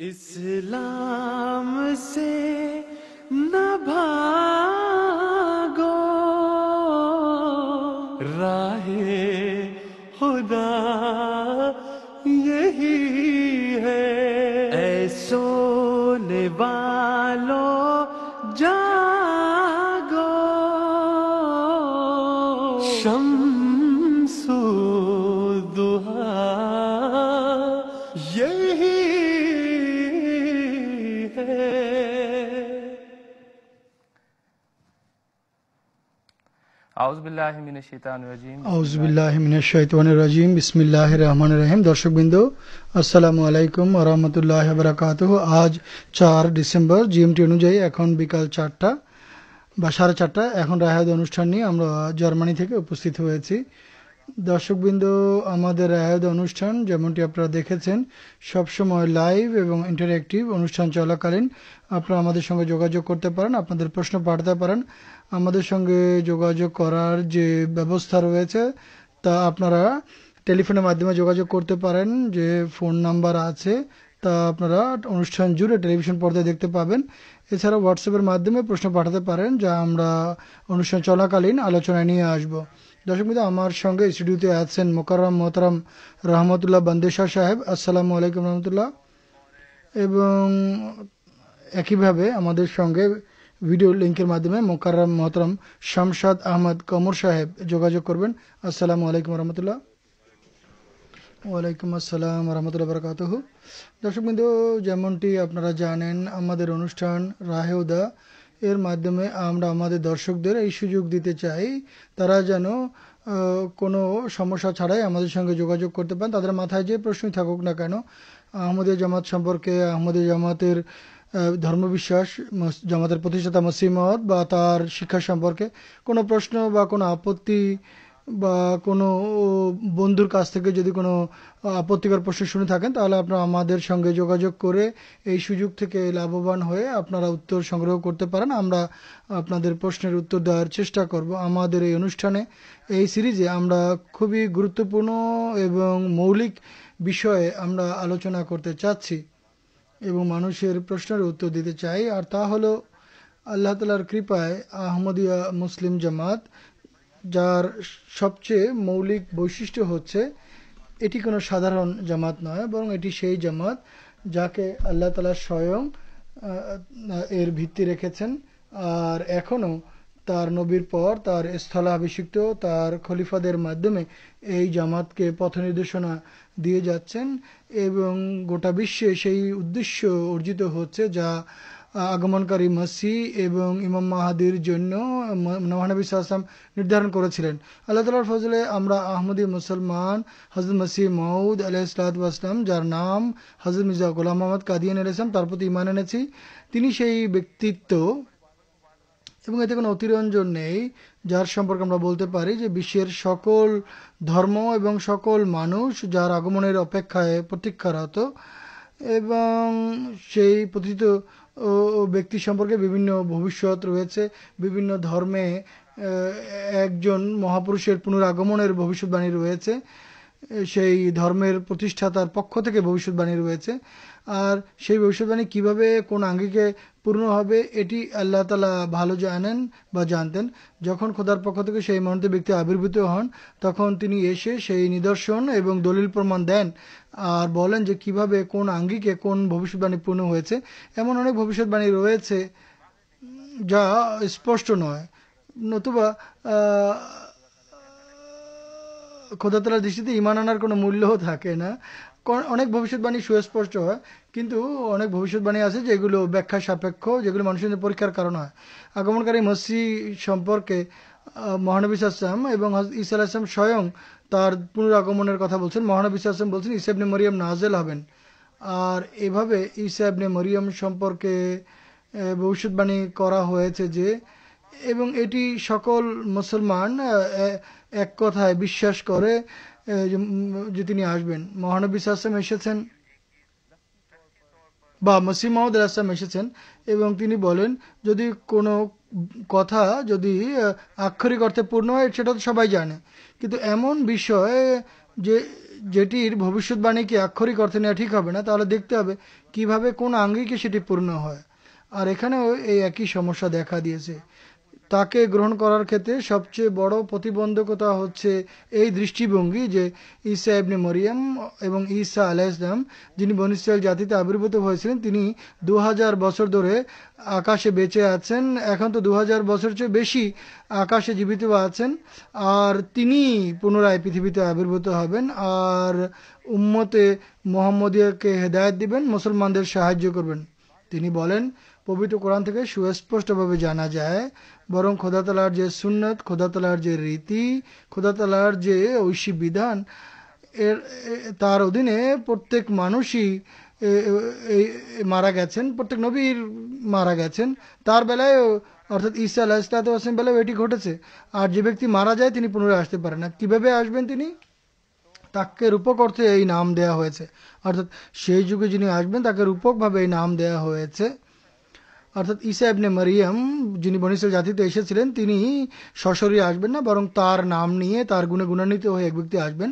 इस्लाम से न भा রহমান আসসালামু আলাইকুম আজ চার ডিসেম্বর অনুযায়ী এখন বিকাল চারটা সাড়ে চারটা এখন রাহায়দ অনুষ্ঠান নিয়ে আমরা জার্মানি থেকে উপস্থিত হয়েছি দর্শকবৃন্দ আমাদের আয়োজন অনুষ্ঠান যেমনটি আপনারা দেখেছেন সবসময় লাইভ এবং ইন্টারেক্টিভ অনুষ্ঠান চলাকালীন আপনারা আমাদের সঙ্গে যোগাযোগ করতে পারেন আপনাদের প্রশ্ন পাঠাতে পারেন আমাদের সঙ্গে যোগাযোগ করার যে ব্যবস্থা রয়েছে তা আপনারা টেলিফোনের মাধ্যমে যোগাযোগ করতে পারেন যে ফোন নাম্বার আছে তা আপনারা অনুষ্ঠান জুড়ে টেলিভিশন পর্দায় দেখতে পাবেন এছাড়া হোয়াটসঅ্যাপের মাধ্যমে প্রশ্ন পাঠাতে পারেন যা আমরা অনুষ্ঠান চলাকালীন আলোচনায় নিয়ে আসবো দর্শক মিত্র আমার সঙ্গে স্টুডিওতে আছেন মোকাররম মোহতারাম রহমতুল্লাহ বন্দেশা সাহেব আসসালাম আলাইকুম রহমতুল্লাহ এবং একইভাবে আমাদের সঙ্গে ভিডিও লিঙ্কের মাধ্যমে মোকাররম মোহতারাম শামসাদ আহমদ কমর সাহেব যোগাযোগ করবেন আসসালামু আলাইকুম রহমতুল্লাহ ওয়ালাইকুম আসসালাম রহমতুল্লাহ বরকাতহ দর্শকবৃন্দ যেমনটি আপনারা জানেন আমাদের অনুষ্ঠান রাহেউদা এর মাধ্যমে আমরা আমাদের দর্শকদের এই সুযোগ দিতে চাই তারা যেন কোনো সমস্যা ছাড়াই আমাদের সঙ্গে যোগাযোগ করতে পারেন তাদের মাথায় যে প্রশ্নই থাকুক না কেন আহমদীয় জামাত সম্পর্কে আহমদীয় জামাতের ধর্মবিশ্বাস জামাতের প্রতিষ্ঠাতা মসিমত বা তার শিক্ষা সম্পর্কে কোনো প্রশ্ন বা কোনো আপত্তি বা কোনো বন্ধুর কাছ থেকে যদি কোনো আপত্তিকর প্রশ্ন শুনে থাকেন তাহলে আপনারা আমাদের সঙ্গে যোগাযোগ করে এই সুযোগ থেকে লাভবান হয়ে আপনারা উত্তর সংগ্রহ করতে পারেন আমরা আপনাদের প্রশ্নের উত্তর দেওয়ার চেষ্টা করব আমাদের এই অনুষ্ঠানে এই সিরিজে আমরা খুবই গুরুত্বপূর্ণ এবং মৌলিক বিষয়ে আমরা আলোচনা করতে চাচ্ছি এবং মানুষের প্রশ্নের উত্তর দিতে চাই আর তা হলো আল্লাহ তালার কৃপায় আহমদিয়া মুসলিম জামাত যার সবচেয়ে মৌলিক বৈশিষ্ট্য হচ্ছে এটি কোনো সাধারণ জামাত নয় বরং এটি সেই জামাত যাকে আল্লাহ তালা স্বয়ং এর ভিত্তি রেখেছেন আর এখনও তার নবীর পর তার স্থলাভিষিক্ত তার খলিফাদের মাধ্যমে এই জামাতকে পথ নির্দেশনা দিয়ে যাচ্ছেন এবং গোটা বিশ্বে সেই উদ্দেশ্য অর্জিত হচ্ছে যা আগমনকারী মাসি এবং ইমাম মাহাদির জন্য মহানবী সাহসাম নির্ধারণ করেছিলেন আল্লাহ তালার ফজলে আমরা আহমদী মুসলমান হজরত মাসি মাউদ আলাহ আসলাম যার নাম হজরত মির্জা গোলাম মোহাম্মদ কাদিয়ান আলাইসলাম তার প্রতি ইমান এনেছি তিনি সেই ব্যক্তিত্ব এবং এতে কোনো অতিরঞ্জন নেই যার সম্পর্কে আমরা বলতে পারি যে বিশ্বের সকল ধর্ম এবং সকল মানুষ যার আগমনের অপেক্ষায় প্রতীক্ষারত এবং সেই প্রতিত ও ব্যক্তি সম্পর্কে বিভিন্ন ভবিষ্যৎ রয়েছে বিভিন্ন ধর্মে একজন মহাপুরুষের পুনরাগমনের ভবিষ্যৎবাণী রয়েছে সেই ধর্মের প্রতিষ্ঠাতার পক্ষ থেকে ভবিষ্যৎবাণী রয়েছে আর সেই ভবিষ্যৎবাণী কিভাবে কোন আঙ্গিকে পূর্ণ হবে এটি আল্লাহ তালা ভালো জানেন বা জানতেন যখন খোদার পক্ষ থেকে সেই মহন্ত ব্যক্তি আবির্ভূত হন তখন তিনি এসে সেই নিদর্শন এবং দলিল প্রমাণ দেন আর বলেন যে কিভাবে কোন আঙ্গিকে কোন ভবিষ্যৎবাণী পূর্ণ হয়েছে এমন অনেক ভবিষ্যৎবাণী রয়েছে যা স্পষ্ট নয় নতুবা খোদাতলার দৃষ্টিতে ইমান আনার কোনো মূল্যও থাকে না অনেক ভবিষ্যৎবাণী সুস্পষ্ট হয় কিন্তু অনেক ভবিষ্যৎবাণী আছে যেগুলো ব্যাখ্যা সাপেক্ষ যেগুলো মানুষের পরীক্ষার কারণ হয় আগমনকারী মসি সম্পর্কে মহানবী আসলাম এবং ইসা আসলাম স্বয়ং তার পুনরাগমনের কথা বলছেন মহানবী আসলাম বলছেন ইসা মরিয়াম নাজেল হবেন আর এভাবে ইসা মরিয়াম সম্পর্কে ভবিষ্যৎবাণী করা হয়েছে যে এবং এটি সকল মুসলমান এক কথায় বিশ্বাস করে যে তিনি আসবেন মহানবী সাহসাম এসেছেন বা মসি মাহমুদ আসাম এসেছেন এবং তিনি বলেন যদি কোনো কথা যদি আক্ষরিক অর্থে পূর্ণ হয় সেটা তো সবাই জানে কিন্তু এমন বিষয় যে যেটির ভবিষ্যৎবাণী কি আক্ষরিক অর্থে নেওয়া ঠিক হবে না তাহলে দেখতে হবে কিভাবে কোন আঙ্গিকে সেটি পূর্ণ হয় আর এখানেও এই একই সমস্যা দেখা দিয়েছে তাকে গ্রহণ করার ক্ষেত্রে সবচেয়ে বড় প্রতিবন্ধকতা হচ্ছে এই দৃষ্টিভঙ্গি যে ঈসা ইবনে মরিয়াম এবং ঈসা আলাহ ইসলাম যিনি বনিসাল জাতিতে আবির্ভূত হয়েছিলেন তিনি দু বছর ধরে আকাশে বেঁচে আছেন এখন তো দু বছর চেয়ে বেশি আকাশে জীবিত আছেন আর তিনি পুনরায় পৃথিবীতে আবির্ভূত হবেন আর উম্মতে মোহাম্মদিয়াকে হেদায়ত দিবেন মুসলমানদের সাহায্য করবেন তিনি বলেন পবিত্র কোরআন থেকে সুস্পষ্টভাবে জানা যায় বরং খোদাতলার যে সুন্নত খোদাতলার যে রীতি খোদাতলার যে ঐশী বিধান এর তার অধীনে প্রত্যেক মানুষই মারা গেছেন প্রত্যেক নবীর মারা গেছেন তার বেলায় অর্থাৎ ঈশা আল্লাহ ইসলাত হোসেন বেলায় এটি ঘটেছে আর যে ব্যক্তি মারা যায় তিনি পুনরায় আসতে পারেন না কীভাবে আসবেন তিনি তাকে রূপক অর্থে এই নাম দেয়া হয়েছে অর্থাৎ সেই যুগে যিনি আসবেন তাকে রূপকভাবে এই নাম দেয়া হয়েছে অর্থাৎ ইসা ইবনে মারিয়াম যিনি বনিসের জাতিতে এসেছিলেন তিনি সশরীরে আসবেন না বরং তার নাম নিয়ে তার গুণে গুণান্বিত হয়ে এক ব্যক্তি আসবেন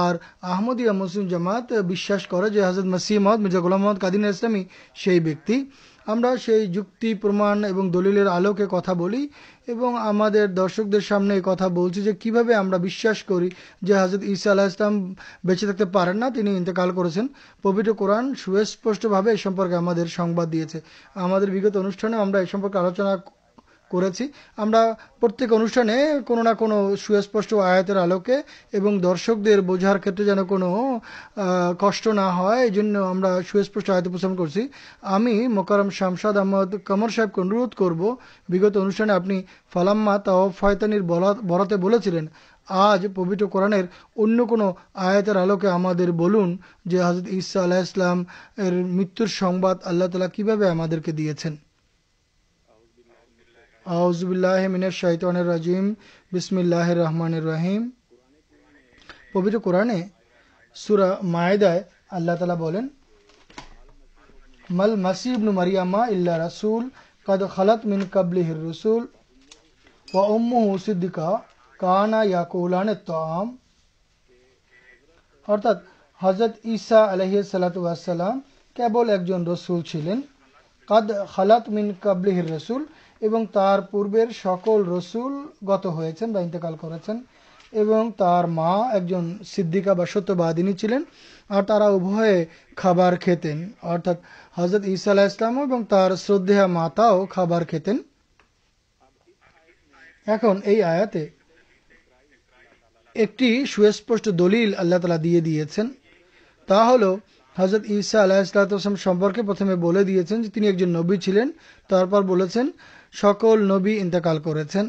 আর আহমদিয়া মুসলিম জামাত বিশ্বাস করে যে হজরত মসিমদ মহম্মদ মির্জা গোলাম মোহাম্মদ কাদিন ইসলামী সেই ব্যক্তি আমরা সেই যুক্তি প্রমাণ এবং দলিলের আলোকে কথা বলি এবং আমাদের দর্শকদের সামনে এই কথা বলছি যে কিভাবে আমরা বিশ্বাস করি যে হাজরত ঈসা আল্লাহ ইসলাম বেঁচে থাকতে পারেন না তিনি ইন্তেকাল করেছেন পবিত্র কোরআন সুস্পষ্টভাবে এ সম্পর্কে আমাদের সংবাদ দিয়েছে আমাদের বিগত অনুষ্ঠানে আমরা এ সম্পর্কে আলোচনা করেছি আমরা প্রত্যেক অনুষ্ঠানে কোনো না কোনো সুস্পষ্ট আয়াতের আলোকে এবং দর্শকদের বোঝার ক্ষেত্রে যেন কোনো কষ্ট না হয় এই জন্য আমরা সুস্পষ্ট আয়াত উপস্থাপন করছি আমি মোকারম শামসাদ আহমদ কমর সাহেবকে অনুরোধ করব বিগত অনুষ্ঠানে আপনি ফালাম্মা তাও ফয়তানির বরাতে বলেছিলেন আজ পবিত্র কোরআনের অন্য কোনো আয়াতের আলোকে আমাদের বলুন যে হজরত ইসা আলাহ ইসলাম এর মৃত্যুর সংবাদ আল্লাহ তালা কিভাবে আমাদেরকে দিয়েছেন আউজবিল্লাহমিনশাহিতরজিম বিসমিল্লাহ রহমান রহিম পবিত্র কোরআনে সুরা মায়েদায় আল্লাহ তালা বলেন মাল মাসিব মারিয়ামা ইল্লা রাসুল কদ খালাত মিন কাবলিহির রসুল ওয়া উম্মুহু সিদ্দিকা কানা ইয়াকুলান তাম অর্থাৎ হজরত ঈসা আলহি সালাতাম কেবল একজন রসুল ছিলেন কাদ খালাত মিন কাবলিহির রসুল এবং তার পূর্বের সকল রসুল গত হয়েছেন বা ইন্তেকাল করেছেন এবং তার মা একজন সিদ্দিকা বা সত্যবাদিনী ছিলেন আর তারা উভয়ে খাবার খেতেন অর্থাৎ হজরত ইসা আলাহ ইসলাম এবং তার শ্রদ্ধেয়া মাতাও খাবার খেতেন এখন এই আয়াতে একটি সুস্পষ্ট দলিল আল্লাহ তালা দিয়ে দিয়েছেন তা হলো হজরত ঈসা আলাহ ইসলাম সম্পর্কে প্রথমে বলে দিয়েছেন যে তিনি একজন নবী ছিলেন তারপর বলেছেন সকল নবী ইন্তেকাল করেছেন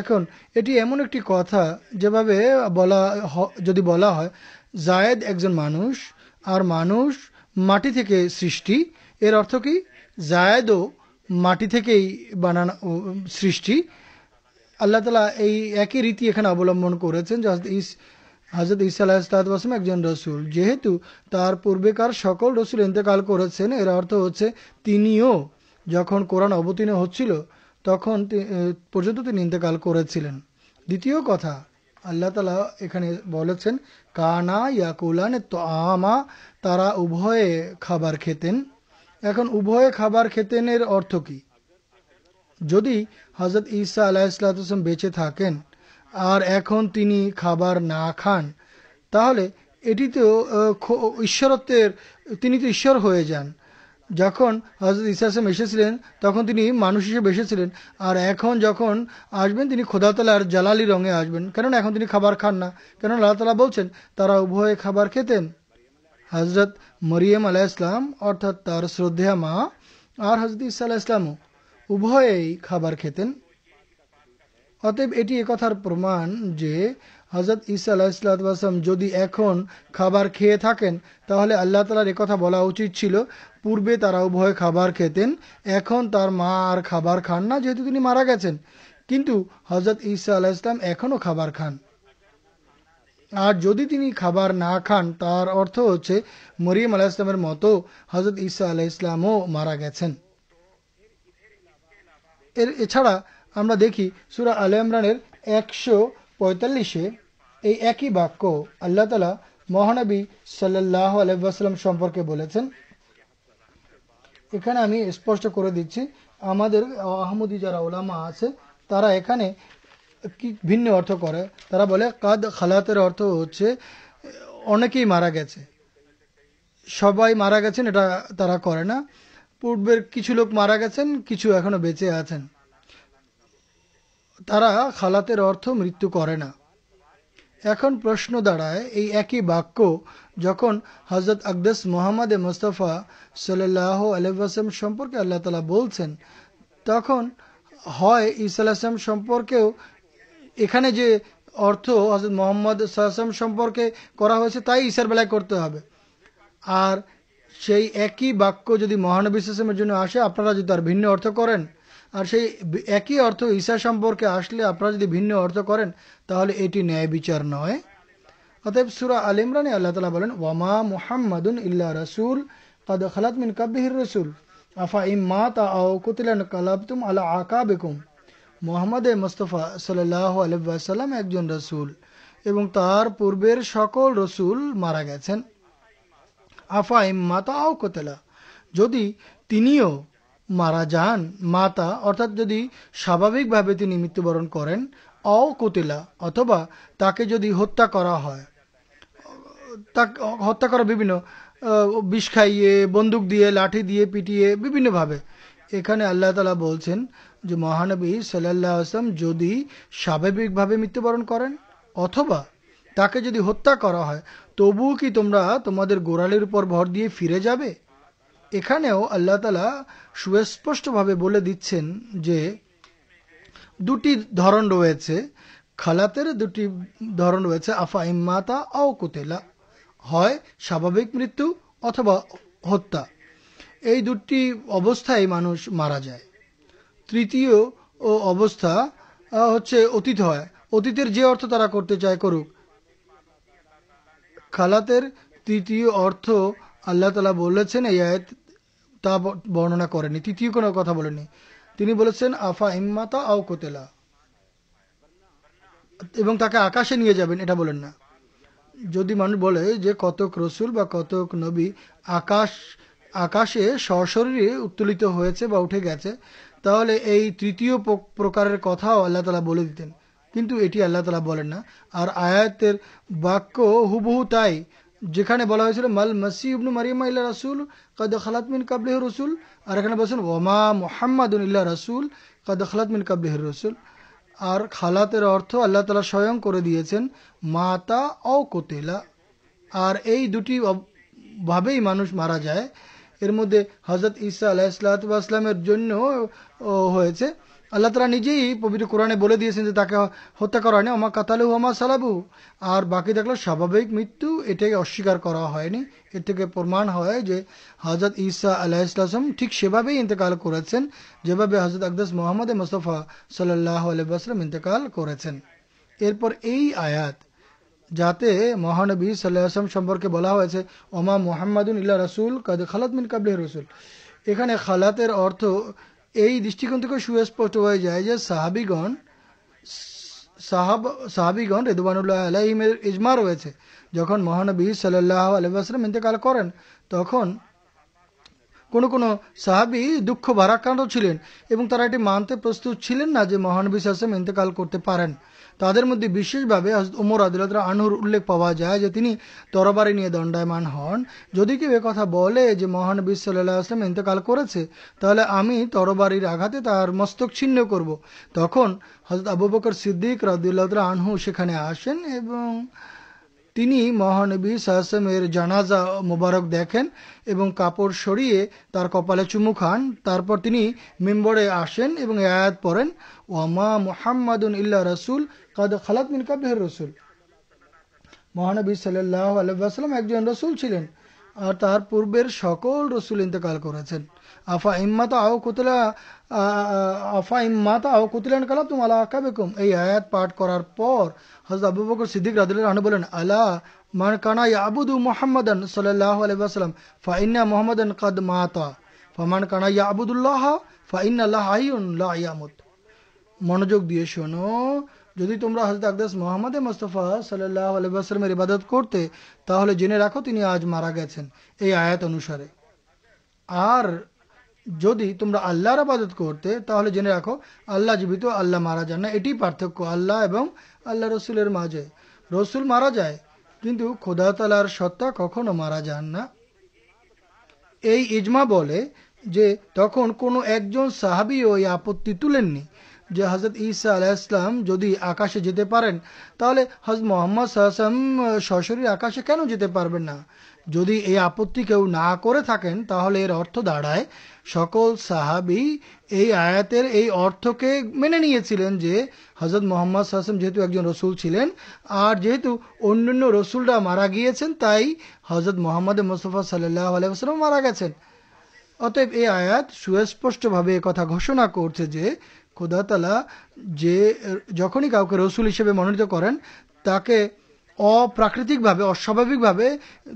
এখন এটি এমন একটি কথা যেভাবে বলা যদি বলা হয় জায়েদ একজন মানুষ আর মানুষ মাটি থেকে সৃষ্টি এর অর্থ কি জায়েদও মাটি থেকেই বানানো সৃষ্টি আল্লাহ তালা এই একই রীতি এখানে অবলম্বন করেছেন ইস হাজরত ইসা আলাহিসাম একজন রসুল যেহেতু তার পূর্বেকার সকল রসুল ইন্তেকাল করেছেন এর অর্থ হচ্ছে তিনিও যখন কোরআন অবতীর্ণ হচ্ছিল তখন পর্যন্ত তিনি ইন্তেকাল করেছিলেন দ্বিতীয় কথা আল্লাহ তালা এখানে বলেছেন কানা ইয়াকুলান তো আমা তারা উভয়ে খাবার খেতেন এখন উভয়ে খাবার খেতেনের অর্থ কি যদি হজরত ঈসা আলাহ বেঁচে থাকেন আর এখন তিনি খাবার না খান তাহলে এটি তো ঈশ্বরত্বের তিনি তো ঈশ্বর হয়ে যান যখন হজরত ইসাসেম এসেছিলেন তখন তিনি মানুষ হিসেবে এসেছিলেন আর এখন যখন আসবেন তিনি খোদাতলার জালালি রঙে আসবেন কারণ এখন তিনি খাবার খান না কেন আল্লাহ তালা বলছেন তারা উভয়ে খাবার খেতেন হজরত মরিয়ম আলাহ ইসলাম অর্থাৎ তার শ্রদ্ধা মা আর হজরত ইসা আলাহ ইসলামও উভয়েই খাবার খেতেন অতএব এটি একথার প্রমাণ যে হজরত ইসা আলাহিসাম যদি এখন খাবার খেয়ে থাকেন তাহলে আল্লাহ তালার কথা বলা উচিত ছিল পূর্বে তারা উভয় খাবার খেতেন এখন তার মা আর খাবার খান না যেহেতু তিনি মারা গেছেন কিন্তু হজরত ইসা আলাহ ইসলাম এখনও খাবার খান আর যদি তিনি খাবার না খান তার অর্থ হচ্ছে মরিয়ম আলাহ ইসলামের মতো হজরত ইসা আলাহ ইসলামও মারা গেছেন এর এছাড়া আমরা দেখি সুরা আলে ইমরানের একশো পঁয়তাল্লিশে এই একই বাক্য আল্লাহ তালা মহানবী সাল্লাহ আলহাম সম্পর্কে বলেছেন এখানে আমি স্পষ্ট করে দিচ্ছি আমাদের আহমদি যারা ওলামা আছে তারা এখানে কি ভিন্ন অর্থ করে তারা বলে কাদ খালাতের অর্থ হচ্ছে অনেকেই মারা গেছে সবাই মারা গেছেন এটা তারা করে না পূর্বের কিছু লোক মারা গেছেন কিছু এখনো বেঁচে আছেন তারা খালাতের অর্থ মৃত্যু করে না এখন প্রশ্ন দাঁড়ায় এই একই বাক্য যখন হজরত আকদেস মোহাম্মদ মোস্তফা সাল্লাহ আলহাম সম্পর্কে আল্লাহ তালা বলছেন তখন হয় ইসাল্লাম সম্পর্কেও এখানে যে অর্থ হজরত মোহাম্মদ সাল্লাম সম্পর্কে করা হয়েছে তাই ঈশার বেলায় করতে হবে আর সেই একই বাক্য যদি মহানবী ইসলামের জন্য আসে আপনারা যদি তার ভিন্ন অর্থ করেন আর সেই একই অর্থ ঈশা সম্পর্কে আসলে আপনারা যদি ভিন্ন অর্থ করেন তাহলে এটি ন্যায় বিচার নয় অতএব সুরা আল ইমরানে আল্লাহ তালা বলেন ওয়ামা মুহাম্মাদুন ইল্লা রসুল কাদ খালাত মিন কাবিহির রসুল আফা ইম্মা তা আও কুতিলান কালাবতুম আলা আকা বেকুম মোহাম্মদ মোস্তফা সাল্লাহ আলহাম একজন রসুল এবং তার পূর্বের সকল রসুল মারা গেছেন আফা ইম্মা তা আও কোতেলা যদি তিনিও মারা যান মাতা অর্থাৎ যদি স্বাভাবিকভাবে তিনি মৃত্যুবরণ করেন অ কোতিলা অথবা তাকে যদি হত্যা করা হয় তাকে হত্যা করা বিভিন্ন বিষ খাইয়ে বন্দুক দিয়ে লাঠি দিয়ে পিটিয়ে বিভিন্নভাবে এখানে আল্লাহ তালা বলছেন যে মহানবী সাল্লাহ আসলাম যদি স্বাভাবিকভাবে মৃত্যুবরণ করেন অথবা তাকে যদি হত্যা করা হয় তবুও কি তোমরা তোমাদের গোড়ালির উপর ভর দিয়ে ফিরে যাবে এখানেও আল্লাহ তালা সুস্পষ্টভাবে বলে দিচ্ছেন যে দুটি ধরন রয়েছে খালাতের দুটি ধরন রয়েছে আফা ইম্মাতা আও কুতেলা হয় স্বাভাবিক মৃত্যু অথবা হত্যা এই দুটি অবস্থায় মানুষ মারা যায় তৃতীয় ও অবস্থা হচ্ছে অতীত হয় অতীতের যে অর্থ তারা করতে চায় করুক খালাতের তৃতীয় অর্থ আল্লাহ তালা বলেছেন এই আয়াত তা বর্ণনা করেনি তৃতীয় কোনো কথা বলেনি তিনি বলেছেন আফা ইম্মাতা আও কোতেলা এবং তাকে আকাশে নিয়ে যাবেন এটা বলেন না যদি মানুষ বলে যে কতক রসুল বা কতক নবী আকাশ আকাশে সশরীরে উত্তোলিত হয়েছে বা উঠে গেছে তাহলে এই তৃতীয় প্রকারের কথাও আল্লাহ তালা বলে দিতেন কিন্তু এটি আল্লাহ তালা বলেন না আর আয়াতের বাক্য হুবহু তাই যেখানে বলা হয়েছিল মাল মসি ইবনু মারিয়ামা ইল্লা রাসুল কাদ খালাতমিন কাবলিহ রসুল আর এখানে বলছেন ওমা মোহাম্মদ ইল্লা রাসুল কাদ খালাতমিন কাবলিহ রসুল আর খালাতের অর্থ আল্লাহ তালা স্বয়ং করে দিয়েছেন মাতা ও কোতেলা আর এই দুটি ভাবেই মানুষ মারা যায় এর মধ্যে হজরত ইসা আলাহ ইসলাতামের জন্য হয়েছে আল্লাহ তালা নিজেই পবিত্র কোরআনে বলে দিয়েছেন যে তাকে হত্যা করা হয়নি আমার কাতালু আমার সালাবু আর বাকি দেখলো স্বাভাবিক মৃত্যু এটাকে অস্বীকার করা হয়নি এর থেকে প্রমাণ হয় যে হজরত ইসা আল্লাহ ইসলাম ঠিক সেভাবেই ইন্তেকাল করেছেন যেভাবে হজরত আকদাস মোহাম্মদ মুস্তফা সাল্লাহ আলহাম ইন্তেকাল করেছেন এরপর এই আয়াত যাতে মহানবী সাল্লাহাম সম্পর্কে বলা হয়েছে ওমা মোহাম্মদ ইল্লা রসুল কাদ খালাত মিন কাবলি রসুল এখানে খালাতের অর্থ এই দৃষ্টিকোণ থেকে সুস্পষ্ট হয়ে যায় যে সাহাবিগণ সাহাব সাহাবিগণ রেদুবানুল্লাহ আলাহিমের ইজমা রয়েছে যখন মহানবী সাল্লাহ আলহাম ইন্তেকাল করেন তখন কোনো কোনো সাহাবি দুঃখ ভারাক্রান্ত ছিলেন এবং তারা এটি মানতে প্রস্তুত ছিলেন না যে মহানবী সাসম ইন্তেকাল করতে পারেন তাদের মধ্যে বিশেষভাবে ওমর আদিলতরা আনহুর উল্লেখ পাওয়া যায় যে তিনি তরবারি নিয়ে দণ্ডায়মান হন যদি কেউ কথা বলে যে মহান সাল্লাহ আসলাম ইন্তেকাল করেছে তাহলে আমি তরবারির আঘাতে তার মস্তক ছিন্ন করব তখন হজরত আবু বকর সিদ্দিক রাদুল্লাহ আনহু সেখানে আসেন এবং তিনি মহানবী সাহসমের জানাজা মোবারক দেখেন এবং কাপড় সরিয়ে তার কপালে চুমু খান তারপর তিনি মেম্বরে আসেন এবং আয়াত পড়েন ওয়ামা মোহাম্মদুন ইল্লা রসুল কাদ খালাত মিন কাবলের রসুল মহানবী সাল্লাহ আলহাম একজন রসুল ছিলেন আর তার পূর্বের সকল রসুল ইন্তেকাল করেছেন আফা ইম্মাত আও কুতলা আফা ইম্মাত আও কুতলেন কলা তোমালো কাবেকম এই আয়াত পাঠ করার পর হযরত আবু বকর সিদ্দিক রাদিয়াল্লাহু আনহু বলেন আলা মান kana ইয়াবুদু মুহাম্মাদান সাল্লাল্লাহু আলাইহি ওয়া সাল্লাম ফা ইন্ন মুহাম্মাদান কদ মাাতা ফমান kana ইয়াবুদুল্লাহ ফা ইন্নাল্লাহ হাইয়ুন লা ইয়ামুত মনোযোগ দিয়ে শোনো যদি তোমরা হযরত আদেস মুহাম্মাদে মুস্তাফা সাল্লাল্লাহু আলাইহি ওয়া সাল্লামের ইবাদত করতে তাহলে জেনে রাখো তিনি আজ মারা গেছেন এই আয়াত অনুসারে আর যদি তোমরা আল্লাহর আবাদত করতে তাহলে জেনে রাখো আল্লাহ জীবিত আল্লাহ মারা যান না এটি পার্থক্য আল্লাহ এবং আল্লাহ রসুলের মাঝে রসুল মারা যায় কিন্তু খোদা তালার সত্তা কখনো মারা যান না এই ইজমা বলে যে তখন কোনো একজন সাহাবিও এই আপত্তি তুলেননি যে হজরত ঈসা আলাইসলাম যদি আকাশে যেতে পারেন তাহলে হজ মোহাম্মদ সাহসাম সরাসরি আকাশে কেন যেতে পারবেন না যদি এই আপত্তি কেউ না করে থাকেন তাহলে এর অর্থ দাঁড়ায় সকল সাহাবি এই আয়াতের এই অর্থকে মেনে নিয়েছিলেন যে হজরত মোহাম্মদ সাহসাম যেহেতু একজন রসুল ছিলেন আর যেহেতু অন্যান্য রসুলরা মারা গিয়েছেন তাই হজরত মোহাম্মদ মুস্তফা সাল্লাহ আলাইসালাম মারা গেছেন অতএব এই আয়াত সুস্পষ্টভাবে কথা ঘোষণা করছে যে খোদাতালা যে যখনই কাউকে রসুল হিসেবে মনোনীত করেন তাকে অপ্রাকৃতিকভাবে অস্বাভাবিকভাবে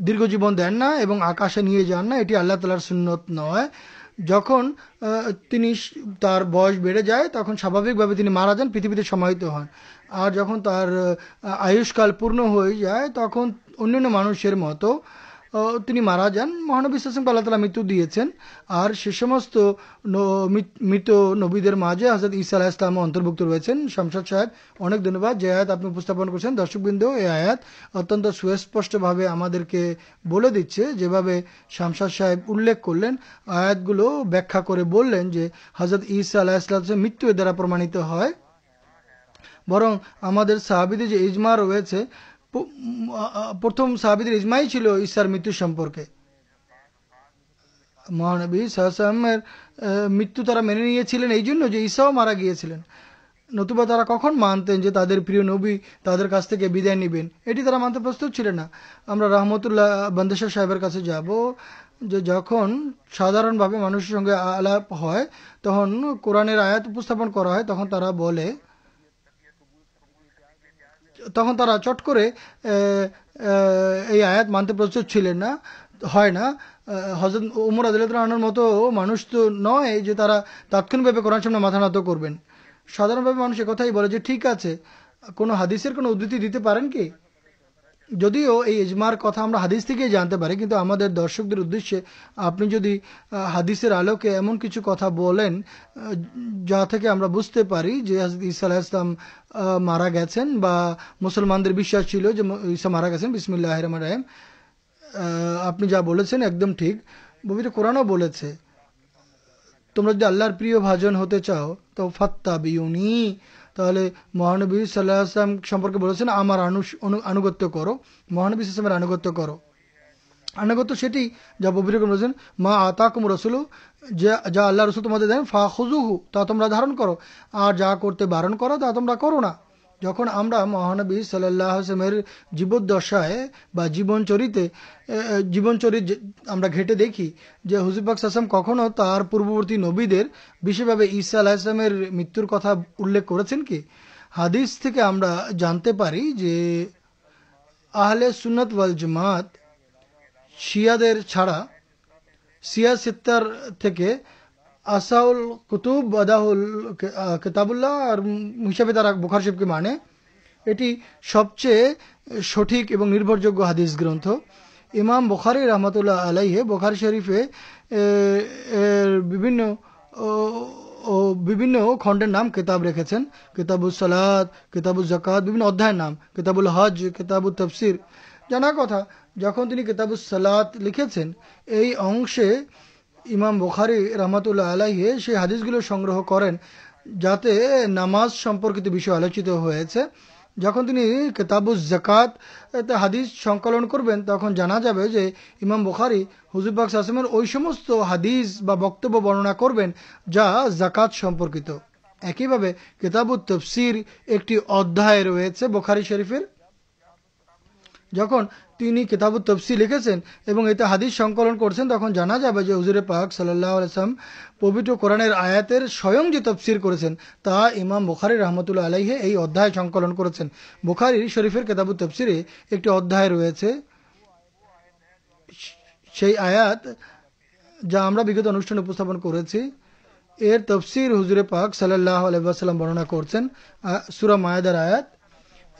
দীর্ঘজীবন দেন না এবং আকাশে নিয়ে যান না এটি আল্লাহ তালার সুন্নত নয় যখন তিনি তার বয়স বেড়ে যায় তখন স্বাভাবিকভাবে তিনি মারা যান পৃথিবীতে সমাহিত হন আর যখন তার আয়ুষ্কাল পূর্ণ হয়ে যায় তখন অন্যান্য মানুষের মতো তিনি মারা যান মহানবী সাসম আল্লাহ তালা মৃত্যু দিয়েছেন আর সে সমস্ত মৃত নবীদের মাঝে হজরত ইসা আলাহ ইসলাম অন্তর্ভুক্ত রয়েছেন শামসাদ সাহেব অনেক ধন্যবাদ যে আয়াত আপনি উপস্থাপন করছেন দর্শকবৃন্দ এই আয়াত অত্যন্ত সুস্পষ্টভাবে আমাদেরকে বলে দিচ্ছে যেভাবে শামসাদ সাহেব উল্লেখ করলেন আয়াতগুলো ব্যাখ্যা করে বললেন যে হজরত ইসা আলাহ ইসলাম মৃত্যুর দ্বারা প্রমাণিত হয় বরং আমাদের সাহাবিদের যে ইজমা রয়েছে প্রথম সাহাবিদের ইজমাই ছিল ঈশার মৃত্যু সম্পর্কে মহানবী সাহসামের মৃত্যু তারা মেনে নিয়েছিলেন এই জন্য যে ঈশাও মারা গিয়েছিলেন নতুবা তারা কখন মানতেন যে তাদের প্রিয় নবী তাদের কাছ থেকে বিদায় নেবেন এটি তারা মানতে প্রস্তুত ছিলেন না আমরা রহমতুল্লাহ বন্দেশ্বর সাহেবের কাছে যাব যে যখন সাধারণভাবে মানুষের সঙ্গে আলাপ হয় তখন কোরআনের আয়াত উপস্থাপন করা হয় তখন তারা বলে তখন তারা চট করে এই আয়াত মানতে প্রস্তুত ছিলেন না হয় না হজরত উমর আদালতার মতো মানুষ তো নয় যে তারা তাৎক্ষণিকভাবে কোরআন সামনে মাথা নাত করবেন সাধারণভাবে মানুষ কথাই বলে যে ঠিক আছে কোনো হাদিসের কোনো উদ্ধৃতি দিতে পারেন কি যদিও এই ইজমার কথা আমরা হাদিস থেকেই জানতে পারি কিন্তু আমাদের দর্শকদের উদ্দেশ্যে আপনি যদি হাদিসের আলোকে এমন কিছু কথা বলেন যা থেকে আমরা বুঝতে পারি যে ইসা ইসলাম মারা গেছেন বা মুসলমানদের বিশ্বাস ছিল যে ইসা মারা গেছেন বিসমুল্লাহ রহমান রাহিম আপনি যা বলেছেন একদম ঠিক ববির কোরআনও বলেছে তোমরা যদি আল্লাহর প্রিয় ভাজন হতে চাও তো ফাত্তা বিউনি তাহলে মহানবী সাল্লাহ সম্পর্কে বলেছেন আমার আনুগত্য করো মহানবী ইসলামের আনুগত্য করো আনুগত্য সেটি যা ববিরকম বলেছেন মা আতাকুম রসুল যা আল্লাহ রসুল তোমাদের দেন ফা খুজুহু তা তোমরা ধারণ করো আর যা করতে বারণ করো তা তোমরা করো না যখন আমরা মহানবী সাল্লাহ আসলামের জীবদ্দশায় বা জীবনচরিতে জীবনচরিত আমরা ঘেটে দেখি যে হুজুরবাক আসলাম কখনও তার পূর্ববর্তী নবীদের বিশেষভাবে ঈসা আল্লাহ আসলামের মৃত্যুর কথা উল্লেখ করেছেন কি হাদিস থেকে আমরা জানতে পারি যে আহলে সুনত ওয়াল জমাত শিয়াদের ছাড়া সিয়া সিত্তার থেকে আসাউল কুতুব আদাহুল কেতাবুল্লাহ আর হিসাবে তারা বুখার শেফকে মানে এটি সবচেয়ে সঠিক এবং নির্ভরযোগ্য হাদিস গ্রন্থ ইমাম বখারি রহমতুল্লাহ আলাইহে বখারি শরীফে বিভিন্ন বিভিন্ন খণ্ডের নাম কেতাব রেখেছেন কেতাবুল সালাদ কেতাবুল জাকাত বিভিন্ন অধ্যায়ের নাম কেতাবুল হজ কেতাবুল তফসির জানা কথা যখন তিনি কেতাবুল সালাত লিখেছেন এই অংশে ইমাম বোখারি রহমাতুল্লাহ আলাহি সেই হাদিসগুলো সংগ্রহ করেন যাতে নামাজ সম্পর্কিত বিষয় আলোচিত হয়েছে যখন তিনি কেতাবুজ জাকাত হাদিস সংকলন করবেন তখন জানা যাবে যে ইমাম বুখারি হুজুরবাগ সাসমের ওই সমস্ত হাদিস বা বক্তব্য বর্ণনা করবেন যা জাকাত সম্পর্কিত একইভাবে কেতাবুত তফসির একটি অধ্যায় রয়েছে বোখারি শরীফের যখন তিনি কিতাব তফসি লিখেছেন এবং এতে হাদিস সংকলন করছেন তখন জানা যাবে যে হুজুরে পাক সাল্লাহ আলসালাম পবিত্র কোরআনের আয়াতের স্বয়ং যে তফসির করেছেন তা ইমাম বুখারি রহমতুল্লা আলাইহে এই অধ্যায় সংকলন করেছেন বুখারি শরীফের কিতাব তফসিরে একটি অধ্যায় রয়েছে সেই আয়াত যা আমরা বিগত অনুষ্ঠানে উপস্থাপন করেছি এর তফসির হুজুরে পাক সাল্লাহ আলাইসাল্লাম বর্ণনা করছেন সুরা মায়াদার আয়াত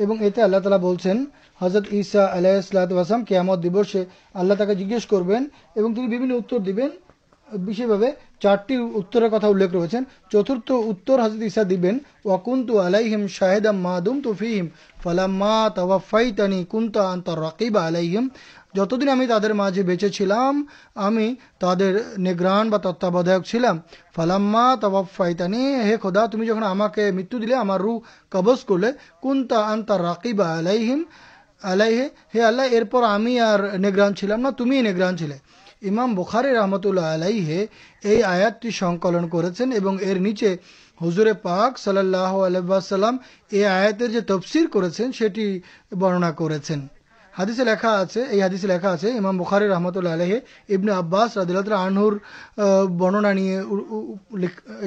এবং এতে আল্লাহ তালা বলছেন হজরত ইসা আলাহ ইসলাতাম কেয়ামত দিবসে আল্লাহ তাকে জিজ্ঞেস করবেন এবং তিনি বিভিন্ন উত্তর দিবেন বিশেষভাবে চারটি উত্তরের কথা উল্লেখ রয়েছেন চতুর্থ উত্তর হজরত ইসা দিবেন ওয়াকুন্তু আলাইহিম শাহেদা মাদুম তুফিহিম ফালাম্মা তাওয়াফাইতানি কুন্তা আন্তর রাকিবা আলাইহিম যতদিন আমি তাদের মাঝে বেঁচে ছিলাম আমি তাদের নিগ্রাণ বা তত্ত্বাবধায়ক ছিলাম ফালাম্মা ফাইতানি হে খোদা তুমি যখন আমাকে মৃত্যু দিলে আমার রু কবজ করলে কুন্তা আন্তা রাকিবা আলাইহিম আলাই হে হে আল্লাহ এরপর আমি আর নেগ্রান ছিলাম না তুমিই নেগ্রান ছিলে ইমাম বুখারি রহমতুল্লাহ হে এই আয়াতটি সংকলন করেছেন এবং এর নিচে হুজুরে পাক সাল্লাহ আলহাম এই আয়াতের যে তফসির করেছেন সেটি বর্ণনা করেছেন হাদিসে লেখা আছে এই হাদিসে লেখা আছে ইমাম বুখারি রহমতুল্লাহ আলহে ইবনে আব্বাস রাদিল্লা আনহুর বর্ণনা নিয়ে